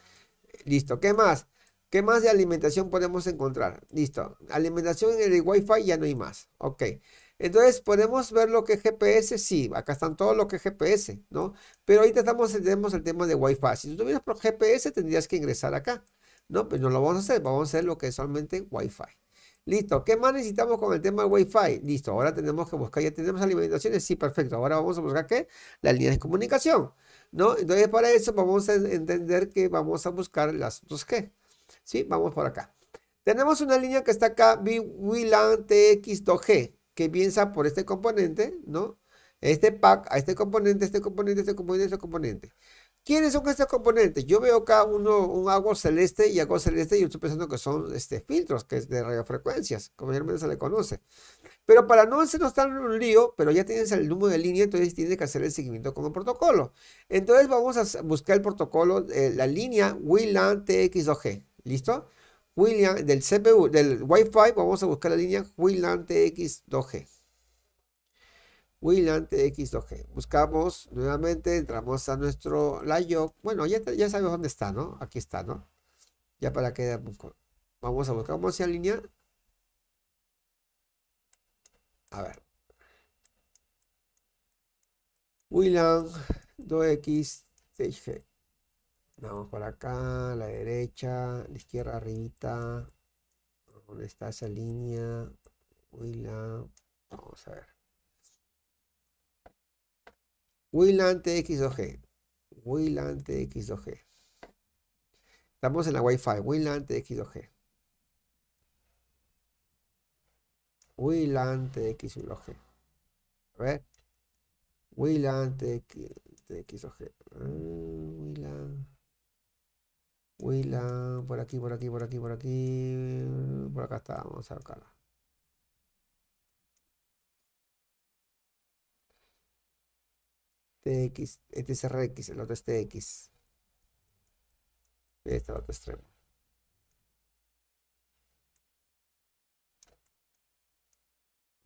[SPEAKER 1] Listo, ¿qué más? ¿Qué más de alimentación podemos encontrar? Listo, alimentación en el Wi-Fi ya no hay más, ok. Entonces, ¿podemos ver lo que es GPS? Sí, acá están todos lo que es GPS, ¿no? Pero ahorita estamos, tenemos el tema de Wi-Fi. Si tú tuvieras GPS, tendrías que ingresar acá, ¿no? Pero pues no lo vamos a hacer, vamos a hacer lo que es solamente Wi-Fi. Listo, ¿qué más necesitamos con el tema de Wi-Fi? Listo, ahora tenemos que buscar, ya tenemos alimentaciones, sí, perfecto. Ahora vamos a buscar qué? La línea de comunicación, ¿no? Entonces, para eso vamos a entender que vamos a buscar las dos qué. Sí, vamos por acá. Tenemos una línea que está acá, VLAN TX2G, que piensa por este componente, ¿no? Este pack, a este componente, este componente, este componente. Este componente ¿Quiénes son estos componentes? Yo veo acá uno, un agua celeste y agua celeste y estoy pensando que son este, filtros que es de radiofrecuencias, como generalmente se le conoce. Pero para no hacernos tan un lío, pero ya tienes el número de línea, entonces tienes que hacer el seguimiento como protocolo. Entonces vamos a buscar el protocolo, eh, la línea WLAN TX2G. ¿Listo? William, del CPU, del Wi-Fi, vamos a buscar la línea WLAN TX2G. WILAN tx 2 g Buscamos nuevamente, entramos a nuestro layout. Bueno, ya, ya sabemos dónde está, ¿no? Aquí está, ¿no? Ya para que vamos a buscar, vamos se línea. A ver. WILAN 2X6G. Vamos por acá, a la derecha, a la izquierda, arribita. ¿Dónde está esa línea? WILAN Vamos a ver. WLAN TX2G. WLAN TX2G. Estamos en la Wi-Fi. WLAN TX2G. WLAN tx 2 g A ver. WLAN TX2G. WLAN. WLAN. Por aquí, por aquí, por aquí, por aquí. Por acá está. Vamos a sacarla. TX, este es RX, el otro es TX. Este el otro extremo.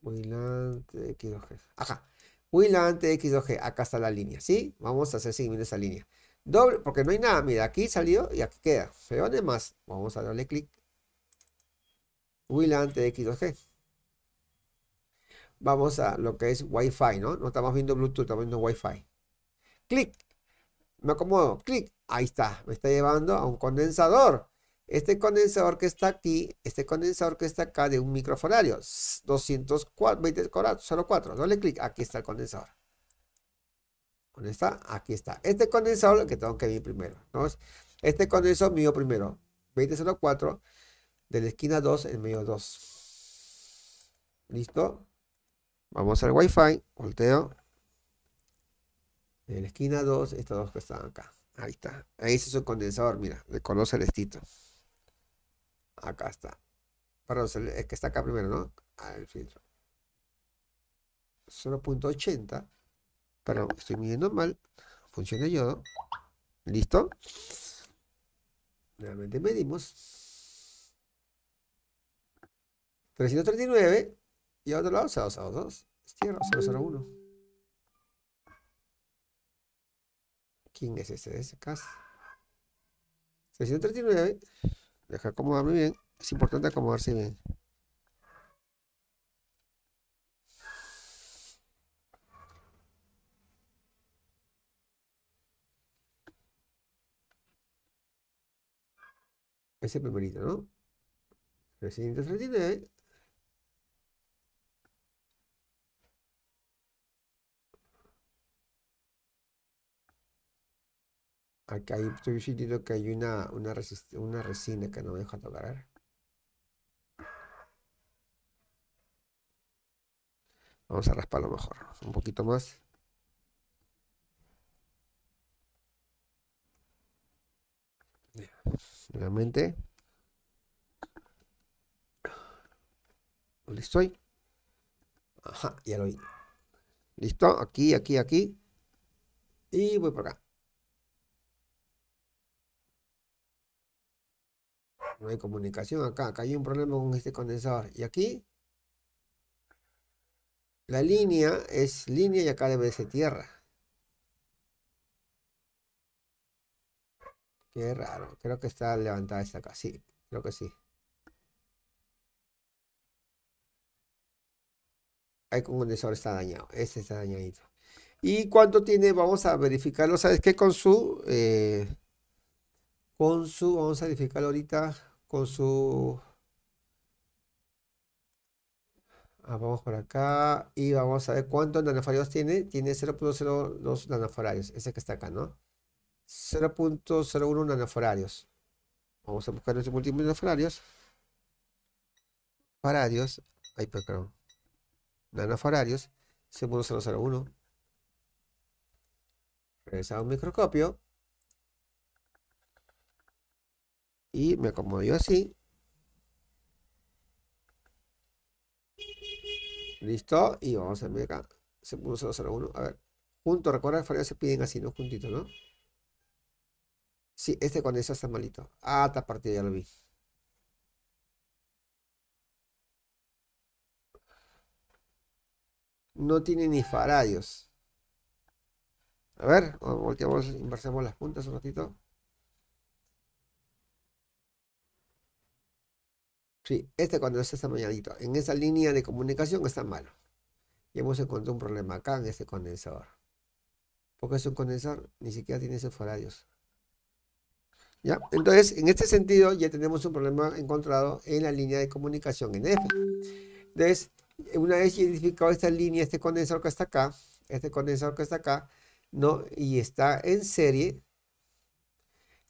[SPEAKER 1] WLAN TX2G. Ajá. TX2G. Acá está la línea, ¿sí? Vamos a hacer seguimiento esa línea. Doble, porque no hay nada. Mira, aquí salió y aquí queda. ¿dónde más. Vamos a darle clic. WLAN TX2G. Vamos a lo que es Wi-Fi, ¿no? No estamos viendo Bluetooth, estamos viendo Wi-Fi clic, me acomodo, clic, ahí está, me está llevando a un condensador. Este condensador que está aquí, este condensador que está acá de un microfonario, 204, doble clic, aquí está el condensador. ¿Dónde está? Aquí está. Este condensador que tengo que ver primero. ¿no? Este condensador mío primero, 2004, de la esquina 2 en medio 2. ¿Listo? Vamos al Wi-Fi, volteo, en la esquina 2, estos dos que están acá. Ahí está. Ahí es un condensador, mira, de color celestito. Acá está. Perdón, es que está acá primero, ¿no? Ah, el filtro. 0.80. Perdón, estoy midiendo mal. Funciona yodo. ¿Listo? Realmente medimos. 339. Y a otro lado, 0.02 Es tierra, 001. ¿Quién es de ese caso? 639. Deja acomodarme bien. Es importante acomodarse bien. Ese primerito, ¿no? 639. Acá estoy sintiendo que hay una, una, resina que no me deja tocar. Vamos a rasparlo mejor. Un poquito más. Nuevamente. ¿Dónde estoy? Ajá, ya lo vi. ¿Listo? Aquí, aquí, aquí. Y voy por acá. no hay comunicación acá, acá hay un problema con este condensador. Y aquí, la línea es línea y acá debe ser tierra. Qué raro, creo que está levantada esta acá, sí, creo que sí. Hay un condensador está dañado, este está dañadito. ¿Y cuánto tiene? Vamos a verificarlo, ¿sabes qué? Con su... Eh, con su, vamos a verificarlo ahorita, con su... Ah, vamos por acá y vamos a ver cuántos nanofaradios tiene. Tiene 0.02 nanofaradios, ese que está acá, ¿no? 0.01 nanofaradios. Vamos a buscar múltiplo de nanofaradios. Faradios. Ay, perdón. Nanofaradios. 0.001. Regresamos a un microscopio. y me acomodo yo así. Listo, y vamos a ver acá. 0.01 a ver. Junto, recuerda que farallos se piden así, ¿no? Juntito, ¿no? Sí, este con eso está malito. Ah, esta ya lo vi. No tiene ni faradios. A ver, volteamos, inversemos las puntas un ratito. Sí, este condensador está mañadito. en esa línea de comunicación está malo. Y hemos encontrado un problema acá en este condensador. Porque es un condensador, ni siquiera tiene esos foradios. ¿Ya? Entonces, en este sentido, ya tenemos un problema encontrado en la línea de comunicación en F. Entonces, una vez identificado esta línea, este condensador que está acá, este condensador que está acá, ¿no? y está en serie,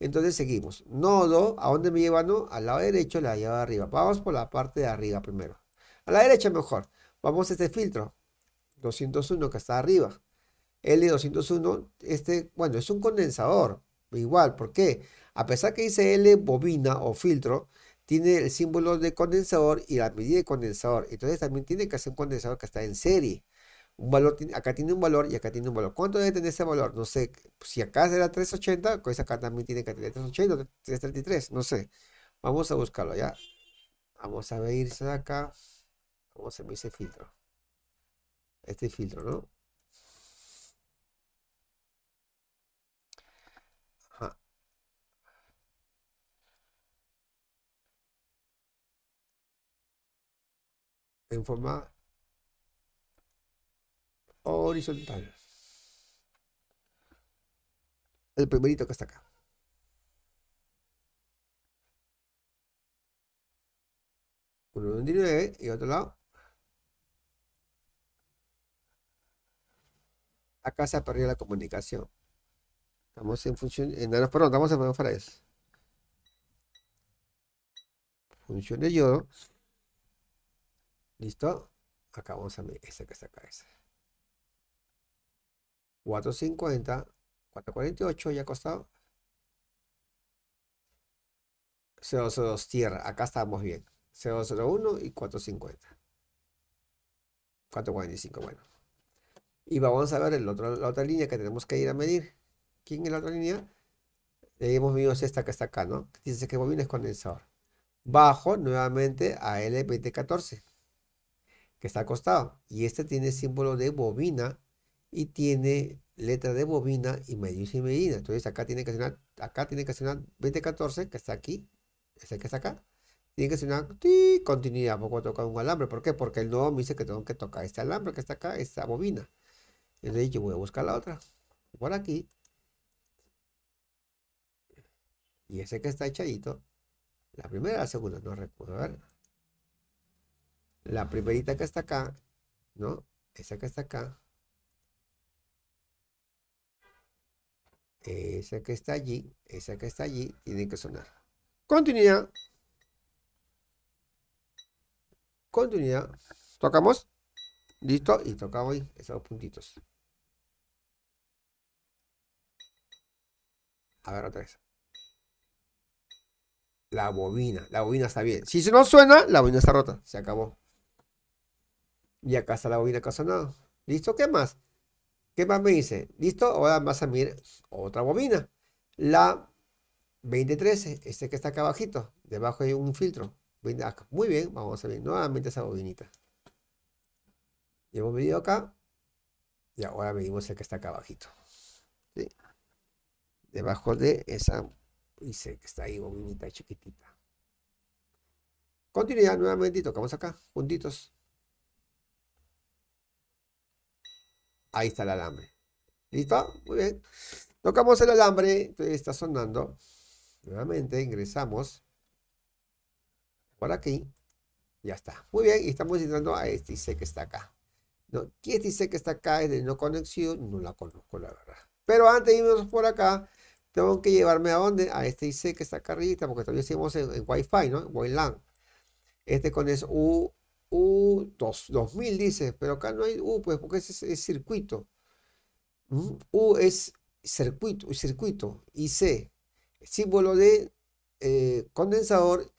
[SPEAKER 1] entonces seguimos. Nodo, ¿a dónde me lleva no? Al lado derecho la lleva arriba. Vamos por la parte de arriba primero. A la derecha mejor. Vamos a este filtro. 201 que está arriba. L201, este, bueno, es un condensador. Igual, ¿por qué? A pesar que dice L bobina o filtro, tiene el símbolo de condensador y la medida de condensador. Entonces también tiene que ser un condensador que está en serie. Un valor, acá tiene un valor y acá tiene un valor. ¿Cuánto debe tener ese valor? No sé. Si acá será 380, pues acá también tiene que tener 380, 333, no sé. Vamos a buscarlo ya. Vamos a ver irse de acá. Vamos a me ese filtro. Este filtro, ¿no? En forma horizontal. El primerito que está acá. Uno y otro lado. Acá se ha perdido la comunicación. Estamos en función. En, perdón, estamos en manos Función de yodo. Listo. Acá vamos a ver esta que está acá. Esa. 450, 448 ya costado. 002 tierra, acá estamos bien. 001 y 450. 445, bueno. Y vamos a ver el otro, la otra línea que tenemos que ir a medir. ¿Quién es la otra línea? Le hemos medido esta que está acá, ¿no? Dice que bobina es condensador. Bajo nuevamente a L2014 que está acostado. Y este tiene símbolo de bobina y tiene letra de bobina y medios y medida Entonces acá tiene que sonar, acá tiene que sonar 2014, que está aquí, ese que está acá. Tiene que sonar continuidad, porque voy a tocar un alambre. ¿Por qué? Porque el nuevo me dice que tengo que tocar este alambre que está acá, esta bobina. Entonces yo voy a buscar la otra. Por aquí. Y ese que está echadito. La primera, la segunda, no recuerdo. La primerita que está acá, ¿no? Esa que está acá Esa que está allí, esa que está allí, tiene que sonar. Continuidad. Continuidad. Tocamos. Listo. Y tocamos esos puntitos. A ver otra vez. La bobina. La bobina está bien. Si no suena, la bobina está rota. Se acabó. Y acá está la bobina que ha sonado. ¿Listo? ¿Qué más? ¿Qué más me dice? Listo, ahora vas a mirar otra bobina. La 2013, este que está acá abajito, debajo hay un filtro. Muy bien, vamos a ver nuevamente esa bobinita. Y hemos medido acá. Y ahora medimos el que está acá abajito. Debajo de esa, dice que está ahí, bobinita chiquitita. Continuidad nuevamente tocamos acá, juntitos. Ahí está el alambre. ¿Listo? Muy bien. Tocamos el alambre. Entonces está sonando. Nuevamente ingresamos por aquí. Ya está. Muy bien. Y estamos entrando a este IC que está acá. ¿No? ¿Quién dice este que está acá? Es de no conexión. No la conozco, la verdad. Pero antes de irnos por acá, tengo que llevarme a dónde? A este IC que está acá arriba, porque todavía hicimos en, Wi-Fi, ¿no? Este con es U U, 2000 dice, pero acá no hay U, pues porque es, es circuito. Mm, U es circuito, circuito, C símbolo de eh, condensador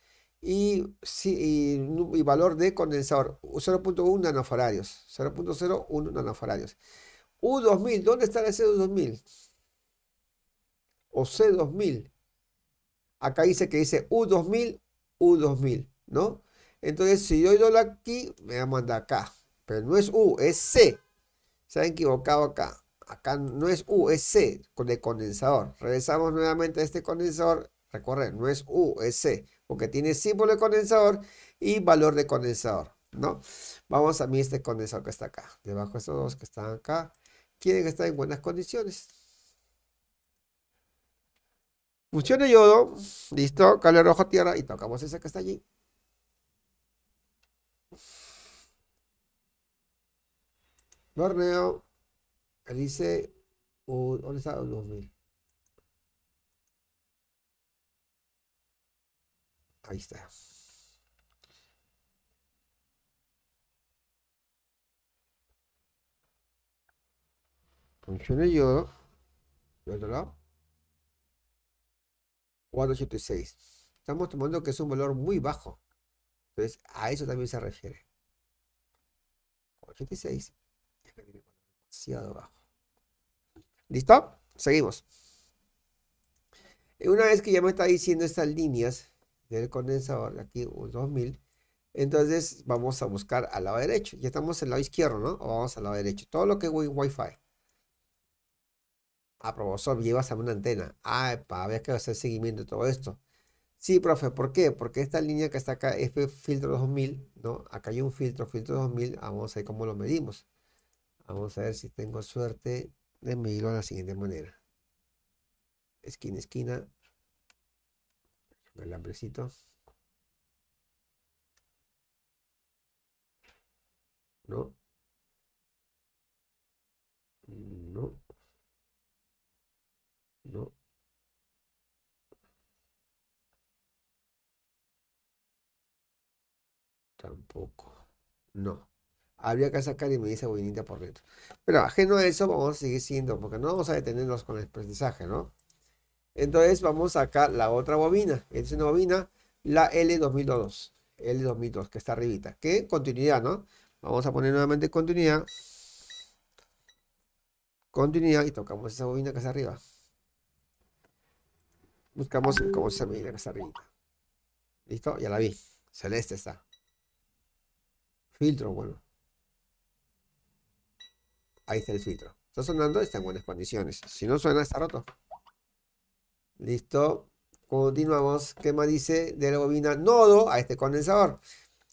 [SPEAKER 1] y, y, valor de condensador, 0.1 nanofaradios, 0.01 nanofaradios. U2000, ¿dónde está la C2000? O C2000. Acá dice que dice U2000, U2000, ¿no? Entonces, si yo doy aquí, me va a mandar acá. Pero no es U, es C. Se han equivocado acá. Acá no es U, es C, con el condensador. Regresamos nuevamente a este condensador. Recuerden, no es U, es C, porque tiene símbolo de condensador y valor de condensador, ¿no? Vamos a mí este condensador que está acá. Debajo de estos dos que están acá. Quieren que estar en buenas condiciones. Funciona yodo. Listo. Cable rojo tierra. Y tocamos ese que está allí. Borneo, Alice, dice, ¿dónde está? 2000. Ahí está. Funcioné yo. Y otro lado. 486. Estamos tomando que es un valor muy bajo. Entonces, a eso también se refiere. 486 hacia abajo. ¿Listo? Seguimos. Una vez que ya me está diciendo estas líneas del condensador, aquí 2000, entonces vamos a buscar al lado derecho. Ya estamos al lado izquierdo, ¿no? O vamos al lado derecho. Todo lo que es Wi-Fi. Ah, llevas a una antena. Ah, para ver que hacer seguimiento de todo esto. Sí, profe, ¿por qué? Porque esta línea que está acá es filtro 2000, ¿no? Acá hay un filtro, filtro 2000, ah, vamos a ver cómo lo medimos. Vamos a ver si tengo suerte de medirlo de la siguiente manera. Esquina, esquina. El alambrecito. No. No. No. Tampoco. No habría que sacar y me dice bobinita por dentro. Pero ajeno a eso, vamos a seguir siendo, porque no vamos a detenernos con el aprendizaje, ¿no? Entonces vamos a sacar la otra bobina. Esta es una bobina, la L2002. L2002, que está arribita. Que continuidad, ¿no? Vamos a poner nuevamente continuidad. Continuidad y tocamos esa bobina que está arriba. Buscamos como se mira que está arribita. ¿Listo? Ya la vi. Celeste está. Filtro, bueno. Ahí está el filtro. Está sonando, está en buenas condiciones. Si no suena, está roto. Listo. Continuamos. ¿Qué más dice de la bobina nodo a este condensador?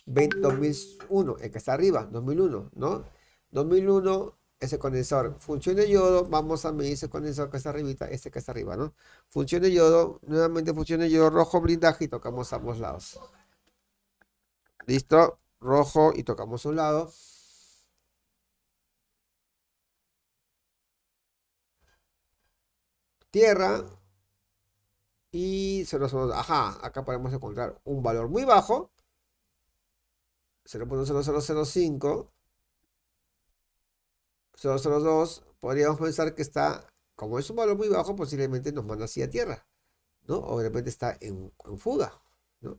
[SPEAKER 1] 2001, el que está arriba, 2001, ¿no? 2001, ese condensador. funciona yodo, vamos a medir ese condensador que está arribita, este que está arriba, ¿no? Función yodo, nuevamente función yodo, rojo, blindaje y tocamos ambos lados. Listo, rojo y tocamos un lado. tierra y se ajá, acá podemos encontrar un valor muy bajo, 0.0005, 0.002 podríamos pensar que está, como es un valor muy bajo, posiblemente nos manda a tierra, ¿no? O de repente está en, fuga, ¿no?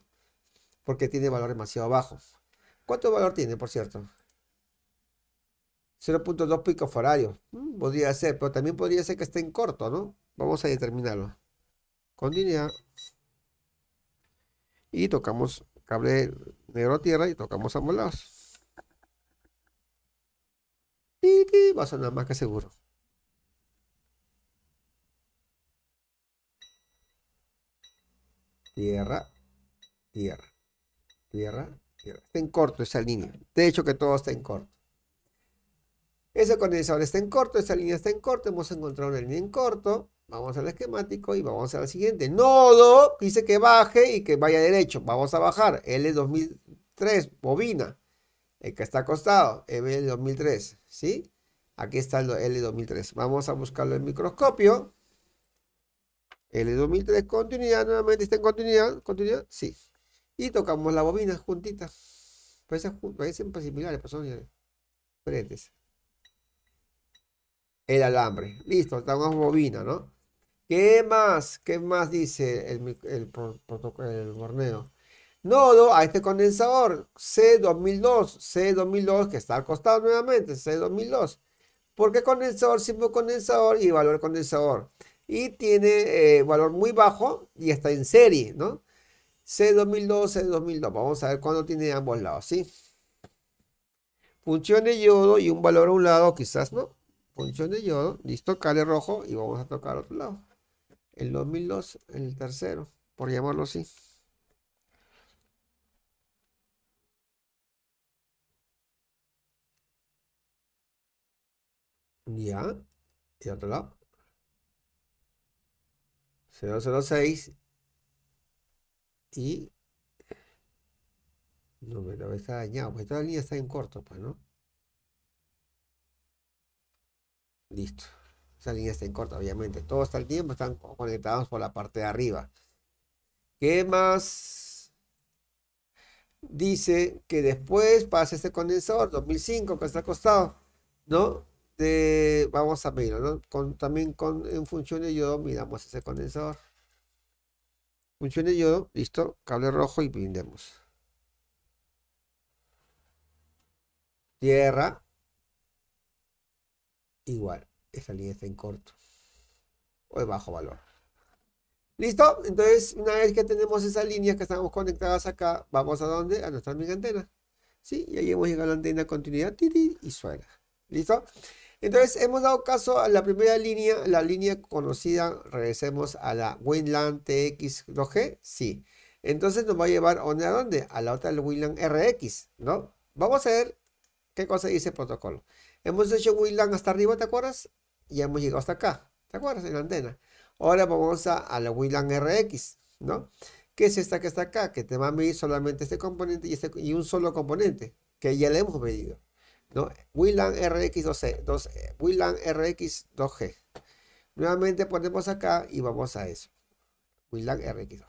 [SPEAKER 1] Porque tiene valor demasiado bajo. ¿Cuánto valor tiene, por cierto? 0.2 picos forario mm, podría ser, pero también podría ser que esté en corto, ¿no? Vamos a determinarlo. con línea Y tocamos cable negro tierra y tocamos ambos lados. Y va a sonar más que seguro. Tierra, tierra, tierra, tierra. Está en corto esa línea. De hecho que todo está en corto. Ese condensador está en corto, esa línea está en corto, hemos encontrado una línea en corto. Vamos al esquemático y vamos al siguiente. Nodo dice que baje y que vaya derecho. Vamos a bajar. L2003, bobina. El que está acostado. ml 2003 ¿Sí? Aquí está el L2003. Vamos a buscarlo en microscopio. L2003, continuidad. Nuevamente está en continuidad. Continuidad. Sí. Y tocamos la bobina juntita. Parecen, pues pues similares, pues pero son diferentes el alambre. Listo, estamos bobina, ¿no? ¿Qué más? ¿Qué más dice el, el, el, borneo? Nodo a este condensador C2002, C2002 que está al costado nuevamente, C2002. ¿por qué condensador, Simple condensador y valor condensador. Y tiene eh, valor muy bajo y está en serie, ¿no? C2002, C2002. Vamos a ver cuándo tiene ambos lados, ¿sí? Función de yodo y un valor a un lado, quizás, ¿no? Función de yodo. Listo, cale rojo y vamos a tocar otro lado el 2002, el tercero, por llamarlo así. Ya, y otro lado. 006 y no me lo está dañado, pues toda línea está en corto, pues, ¿no? Listo esa línea está en corta, obviamente. todo está el tiempo están conectados por la parte de arriba. ¿Qué más? Dice que después pasa este condensador 2005 que está acostado, ¿no? vamos a medirlo, también con, en función de yodo miramos ese condensador. Función de yodo, listo, cable rojo y brindemos. Tierra, igual esa está en corto o de bajo valor. ¿Listo? Entonces, una vez que tenemos esas líneas que estamos conectadas acá, vamos a dónde? A nuestra antena. ¿Sí? Y ahí hemos llegado a la antena continuidad y suena. ¿Listo? Entonces, hemos dado caso a la primera línea, la línea conocida, regresemos a la Winland TX2G, sí. Entonces nos va a llevar ¿a dónde? ¿A la otra, la Winland RX, ¿no? Vamos a ver qué cosa dice el protocolo. Hemos hecho Winland hasta arriba, ¿te acuerdas? ya hemos llegado hasta acá. ¿Te acuerdas? En la antena. Ahora vamos a, la WLAN RX, ¿no? Que es esta que está acá, que te va a medir solamente este componente y, este, y un solo componente, que ya le hemos medido. ¿no? WLAN RX 2G, RX 2G. Nuevamente ponemos acá y vamos a eso. WLAN RX 2G.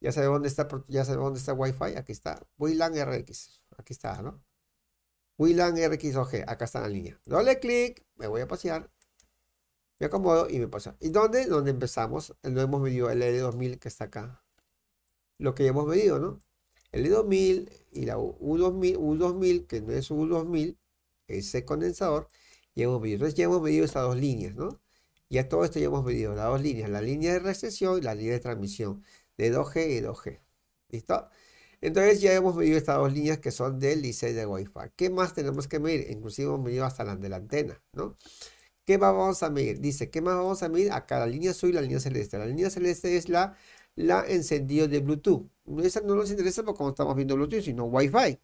[SPEAKER 1] Ya sabe dónde está, ya sabemos dónde está Wi-Fi. Aquí está. WLAN RX. Aquí está, ¿no? 2 RXOG, acá está la línea. Doble clic, me voy a pasear. Me acomodo y me paso. ¿Y dónde? Donde empezamos. no eh, hemos medido, el L2000 que está acá. Lo que ya hemos medido, ¿no? El L2000 y la U2000, 2000 que no es U2000, ese condensador, ya hemos medido. Entonces ya hemos medido estas dos líneas, ¿no? Ya todo esto ya hemos medido, las dos líneas, la línea de recesión y la línea de transmisión de 2G y 2G. ¿Listo? Entonces ya hemos medido estas dos líneas que son del IC de Wi-Fi. ¿Qué más tenemos que medir? Inclusive hemos medido hasta la antena, ¿no? ¿Qué más vamos a medir? Dice, ¿qué más vamos a medir? A cada línea azul y la línea celeste. La línea celeste es la, la encendido de Bluetooth. Esa no nos interesa porque no estamos viendo Bluetooth, sino Wi-Fi.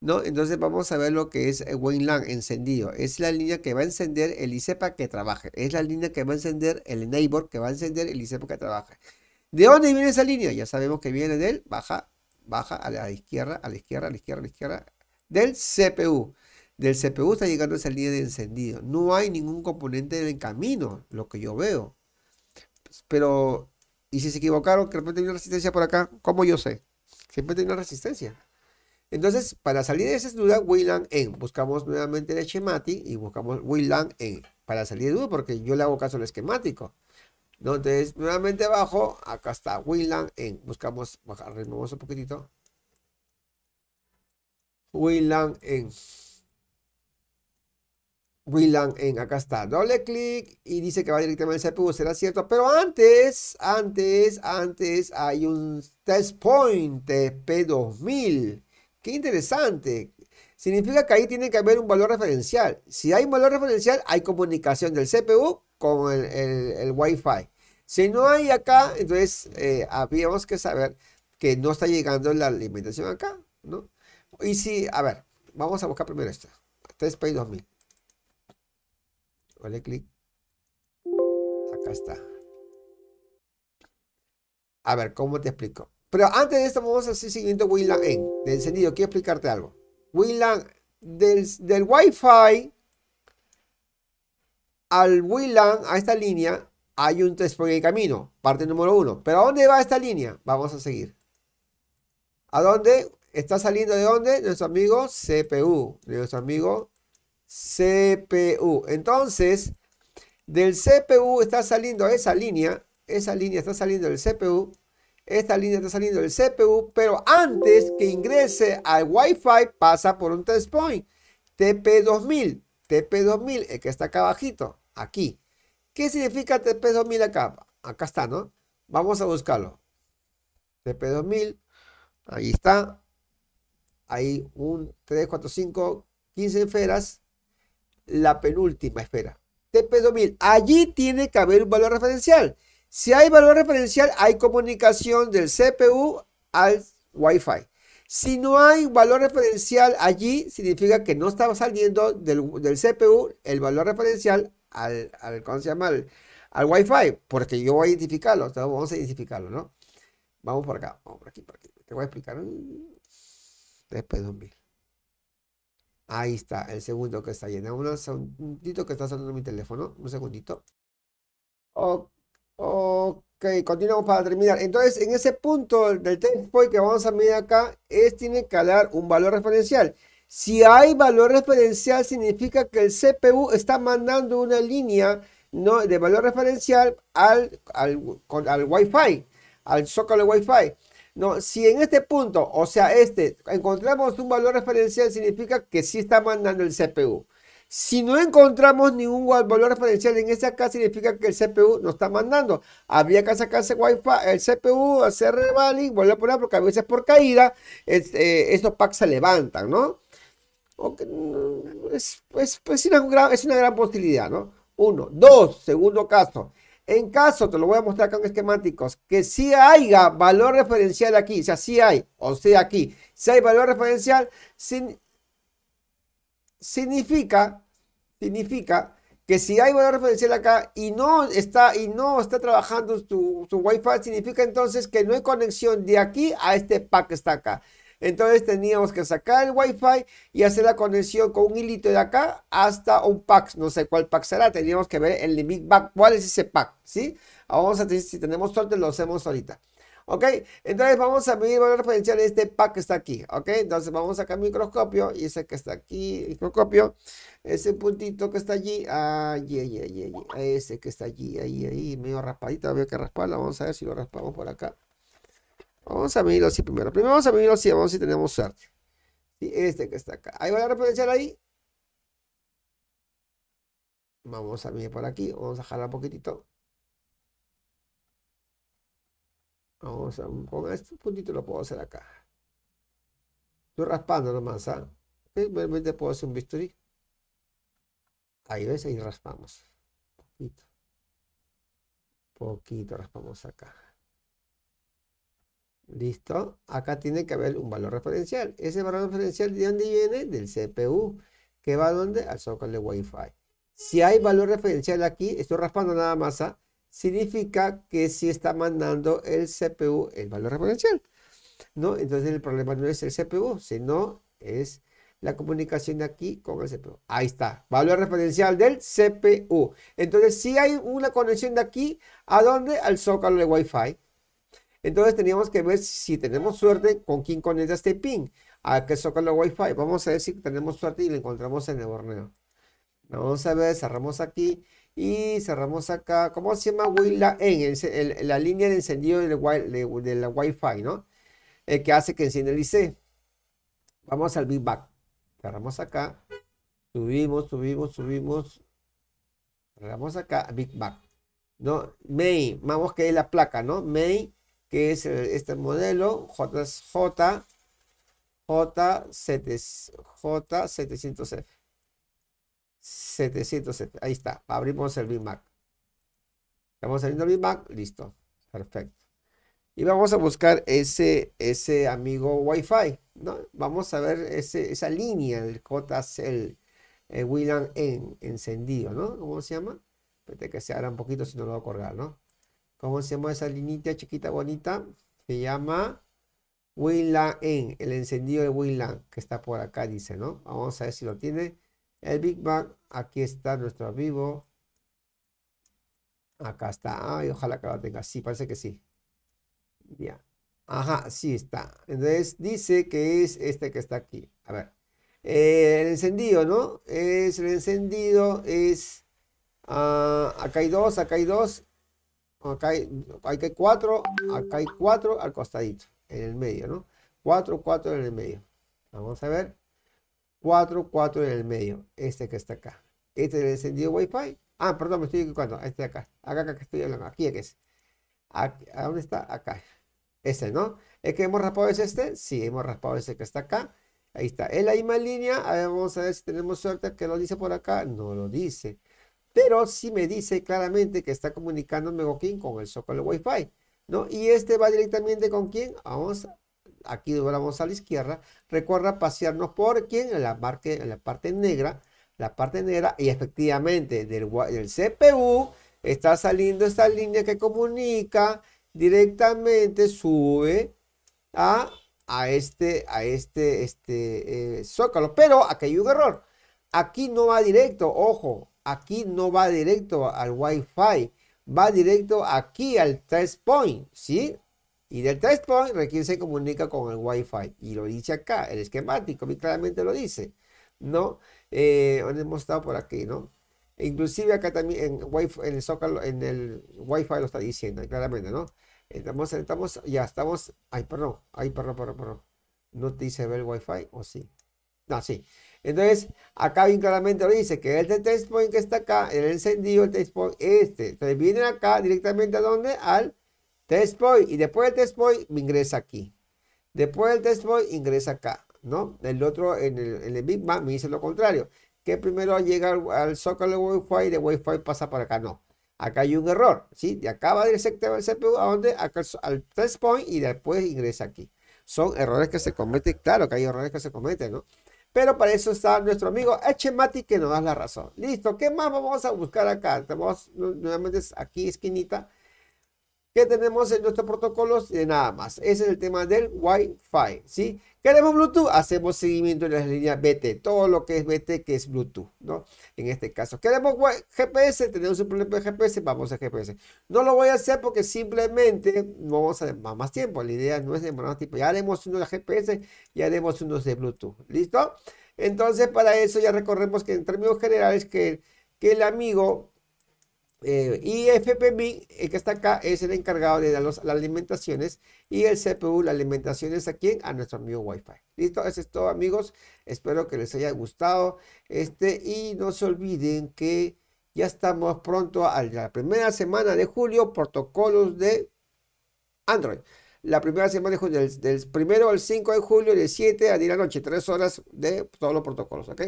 [SPEAKER 1] ¿No? Entonces vamos a ver lo que es eh, Wayland encendido. Es la línea que va a encender el ICEPA que trabaje. Es la línea que va a encender el neighbor que va a encender el para que trabaje. ¿De dónde viene esa línea? Ya sabemos que viene del baja baja a la izquierda, a la izquierda, a la izquierda, a la izquierda del CPU. Del CPU está llegando esa línea de encendido. No hay ningún componente en el camino, lo que yo veo. Pues, pero, ¿y si se equivocaron? Que de repente hay una resistencia por acá. ¿Cómo yo sé? Siempre tiene una resistencia. Entonces, para salir de esa duda, WLAN en. Buscamos nuevamente el schematic y buscamos WLAN en. Para salir de duda, porque yo le hago caso al esquemático. Entonces, nuevamente abajo, acá está Winland. En, buscamos, bajar, un poquitito. Winland en. Winland en, acá está. Doble clic y dice que va directamente al CPU. Será cierto. Pero antes, antes, antes hay un test point P2000. Qué interesante. Significa que ahí tiene que haber un valor referencial. Si hay un valor referencial, hay comunicación del CPU con el, el, wi Si no hay acá, entonces eh, habíamos que saber que no está llegando la alimentación acá, ¿no? Y si, a ver, vamos a buscar primero esto. test pay 2000. dale clic. Acá está. A ver, ¿cómo te explico? Pero antes de esto vamos a seguir siguiendo WLAN en, de encendido. Quiero explicarte algo. WLAN del, del Wi-Fi al WLAN, a esta línea, hay un test en camino, parte número uno. Pero ¿a dónde va esta línea? Vamos a seguir. ¿A dónde? ¿Está saliendo de dónde? Nuestro amigo CPU. nuestro amigo CPU. Entonces, del CPU está saliendo esa línea. Esa línea está saliendo del CPU. Esta línea está saliendo del CPU. Pero antes que ingrese al Wi-Fi, pasa por un test point. TP2000. TP2000, el que está acá abajito, aquí. ¿Qué significa TP2000 acá? Acá está, ¿no? Vamos a buscarlo. TP2000, ahí está. Hay un 3, 4, 5, 15 esferas. La penúltima esfera. TP2000. Allí tiene que haber un valor referencial. Si hay valor referencial, hay comunicación del CPU al Wi-Fi. Si no hay valor referencial allí, significa que no está saliendo del, CPU el valor referencial al, al Al, Wi-Fi, porque yo voy a identificarlo, vamos a identificarlo, ¿no? Vamos por acá, vamos por aquí, por aquí. Te voy a explicar. Mm, después de un mil. Ahí está, el segundo que está lleno. Un segundito que está saliendo mi teléfono. Un segundito. ok que continuamos para terminar. Entonces, en ese punto del test point que vamos a medir acá, es tiene que dar un valor referencial. Si hay valor referencial, significa que el CPU está mandando una línea ¿no? de valor referencial al, al, al Wi-Fi, al zócalo Wi-Fi. No, si en este punto, o sea, este, encontramos un valor referencial, significa que sí está mandando el CPU. Si no encontramos ningún valor referencial en este casa, significa que el CPU no está mandando. Habría que sacarse Wi-Fi, el CPU, hacer revaling, volver a poner, porque a veces por caída estos eh, packs se levantan, ¿no? Mm, es, es, una gran, es una posibilidad, ¿no? Uno. Dos, segundo caso. En caso, te lo voy a mostrar acá en esquemáticos, que si haya valor referencial aquí, o sea, si hay, o sea, aquí, si hay valor referencial, sin, significa, significa que si hay valor referencial acá y no está, y no está trabajando su wifi, Wi-Fi, significa entonces que no hay conexión de aquí a este pack que está acá. Entonces teníamos que sacar el Wi-Fi y hacer la conexión con un hilito de acá hasta un pack. No sé cuál pack será. Teníamos que ver el limit back. ¿Cuál es ese pack? ¿Sí? Vamos a ver si tenemos suerte, lo hacemos ahorita. ¿Ok? Entonces vamos a medir Vamos a este pack que está aquí. ¿Ok? Entonces vamos acá al microscopio y ese que está aquí, microscopio, ese puntito que está allí, ahí, ese que está allí, ahí, ahí, medio raspadito, había que rasparlo. Vamos a ver si lo raspamos por acá. Vamos a medirlo así primero. Primero vamos a medirlo así, vamos a ver si tenemos suerte. este que está acá. ahí va a referenciar ahí? Vamos a medir por aquí. Vamos a jalar un poquitito. Vamos a, con este puntito lo puedo hacer acá. estoy raspando nomás, masa, ¿ah? puedo hacer un bisturí. Ahí ves, ahí raspamos. Poquito. Poquito raspamos acá. Listo. Acá tiene que haber un valor referencial. Ese valor referencial, ¿de dónde viene? Del CPU. que va a dónde? Al zócalo de wi Si hay valor referencial aquí, estoy raspando nada más, ¿ah? significa que sí está mandando el CPU el valor referencial. ¿no? Entonces el problema no es el CPU, sino es la comunicación de aquí con el CPU. Ahí está, valor referencial del CPU. Entonces si hay una conexión de aquí, ¿a dónde? Al zócalo de Wi-Fi. Entonces teníamos que ver si tenemos suerte con quién conecta este pin. A qué zócalo Wi-Fi. Vamos a ver si tenemos suerte y lo encontramos en el borneo. Vamos a ver, cerramos aquí y cerramos acá, ¿cómo se llama En El, el, la línea de encendido del, de, la Wi-Fi, ¿no? El eh, que hace que encienda el IC. Vamos al Big Back. Cerramos acá. Subimos, subimos, subimos. Cerramos acá, Big Back. ¿No? May. vamos que es la placa, ¿no? May, que es eh, este modelo, JJ, J700F. 770. Ahí está. Abrimos el BIMAC. Estamos saliendo el BIMAC. Listo. Perfecto. Y vamos a buscar ese, ese amigo Wi-Fi. ¿no? Vamos a ver ese, esa línea, el JCL, el, eh, WLAN en, encendido, ¿no? ¿Cómo se llama? Espérate que se abra un poquito si no lo voy a colgar, ¿no? ¿Cómo se llama esa linita chiquita bonita? Se llama WLAN en, el encendido de WLAN, que está por acá, dice, ¿no? Vamos a ver si lo tiene. El Big Bang, aquí está nuestro vivo. Acá está. Ay, ojalá que lo tenga. Sí, parece que sí. Ya. Ajá, sí está. Entonces dice que es este que está aquí. A ver. Eh, el encendido, ¿no? Es el encendido, es... Ah, acá hay dos, acá hay dos. Acá hay, acá hay cuatro, acá hay cuatro al costadito, en el medio, ¿no? Cuatro, cuatro en el medio. Vamos a ver. 4, 4 en el medio. Este que está acá. Este es el encendido Wi-Fi. Ah, perdón, me estoy equivocando. Este de acá. Acá, que estoy hablando. Aquí es. ¿A dónde está? Acá. ese ¿no? ¿Es que hemos raspado es este? Sí, hemos raspado ese que está acá. Ahí está. Es la misma línea. vamos a ver si tenemos suerte que lo dice por acá. No lo dice. Pero sí me dice claramente que está comunicando Megokin con el software Wi-Fi. ¿No? Y este va directamente con quién? Vamos a, aquí doblamos a la izquierda. Recuerda pasearnos por quien En la, parte, en la parte negra. La parte negra. Y efectivamente, del, CPU está saliendo esta línea que comunica directamente, sube a, este, a este, este eh, zócalo. Pero aquí hay un error. Aquí no va directo, ojo. Aquí no va directo al Wi-Fi. Va directo aquí al test point, ¿sí? Y del test point, requiere se comunica con el Wi-Fi. Y lo dice acá, el esquemático, muy claramente lo dice. ¿No? Eh, hemos estado por aquí, ¿no? E inclusive acá también en, wifi, en el Zócalo, en el Wi-Fi lo está diciendo, claramente, ¿no? Estamos, estamos, ya estamos. Ay, perdón, ay, perdón, perdón, perdón. ¿No te dice ver el Wi-Fi o sí? No, sí. Entonces, acá bien claramente lo dice que el test point que está acá, el encendido, el test point este. Viene viene acá directamente a donde? Al test point. Y después del test point me ingresa aquí. Después del test point ingresa acá. ¿no? El otro, en el, Big Mac me dice lo contrario. Que primero llega al, al de Wi-Fi y de Wi-Fi pasa para acá. No. Acá hay un error. ¿sí? De acá va directamente al CPU a donde acá, al test point y después ingresa aquí. Son errores que se cometen. Claro que hay errores que se cometen, ¿no? Pero para eso está nuestro amigo HMATI que nos da la razón. Listo, ¿qué más vamos a buscar acá? tenemos nuevamente aquí esquinita. ¿Qué tenemos en nuestros protocolos? De eh, nada más. Ese es el tema del Wi-Fi, ¿sí? ¿Queremos Bluetooth? Hacemos seguimiento en las líneas BT, todo lo que es BT que es Bluetooth, ¿no? En este caso. ¿Queremos GPS? ¿Tenemos un problema de GPS? Vamos a GPS. No lo voy a hacer porque simplemente no vamos a demorar más tiempo. La idea no es demorar tiempo. Ya haremos unos de GPS y haremos unos de Bluetooth, ¿listo? Entonces, para eso ya recorremos que en términos generales que, que el amigo eh, y FPMI, que está acá, es el encargado de dar las alimentaciones y el CPU, las alimentaciones a aquí A nuestro amigo Wi-Fi. Listo, eso es todo amigos. Espero que les haya gustado. Este, y no se olviden que ya estamos pronto a la primera semana de julio, protocolos de Android la primera semana de del, primero al 5 de julio, del 7 a 10 la noche, Tres horas de todos los protocolos, ¿ok?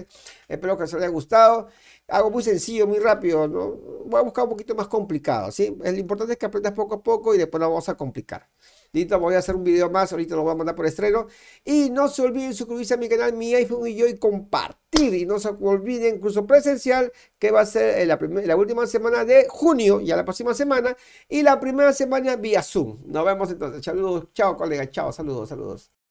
[SPEAKER 1] Espero que les haya gustado. Algo muy sencillo, muy rápido, ¿no? Voy a buscar un poquito más complicado, ¿sí? Lo importante es que aprendas poco a poco y después lo vamos a complicar. Listo, voy a hacer un video más, ahorita lo voy a mandar por estreno. Y no se olviden suscribirse a mi canal, mi iPhone y yo y compartir. Y no se olviden incluso presencial que va a ser eh, la, la última semana de junio, ya la próxima semana. Y la primera semana vía Zoom. Nos vemos entonces. Saludos, chao colega, chao, saludos, saludos.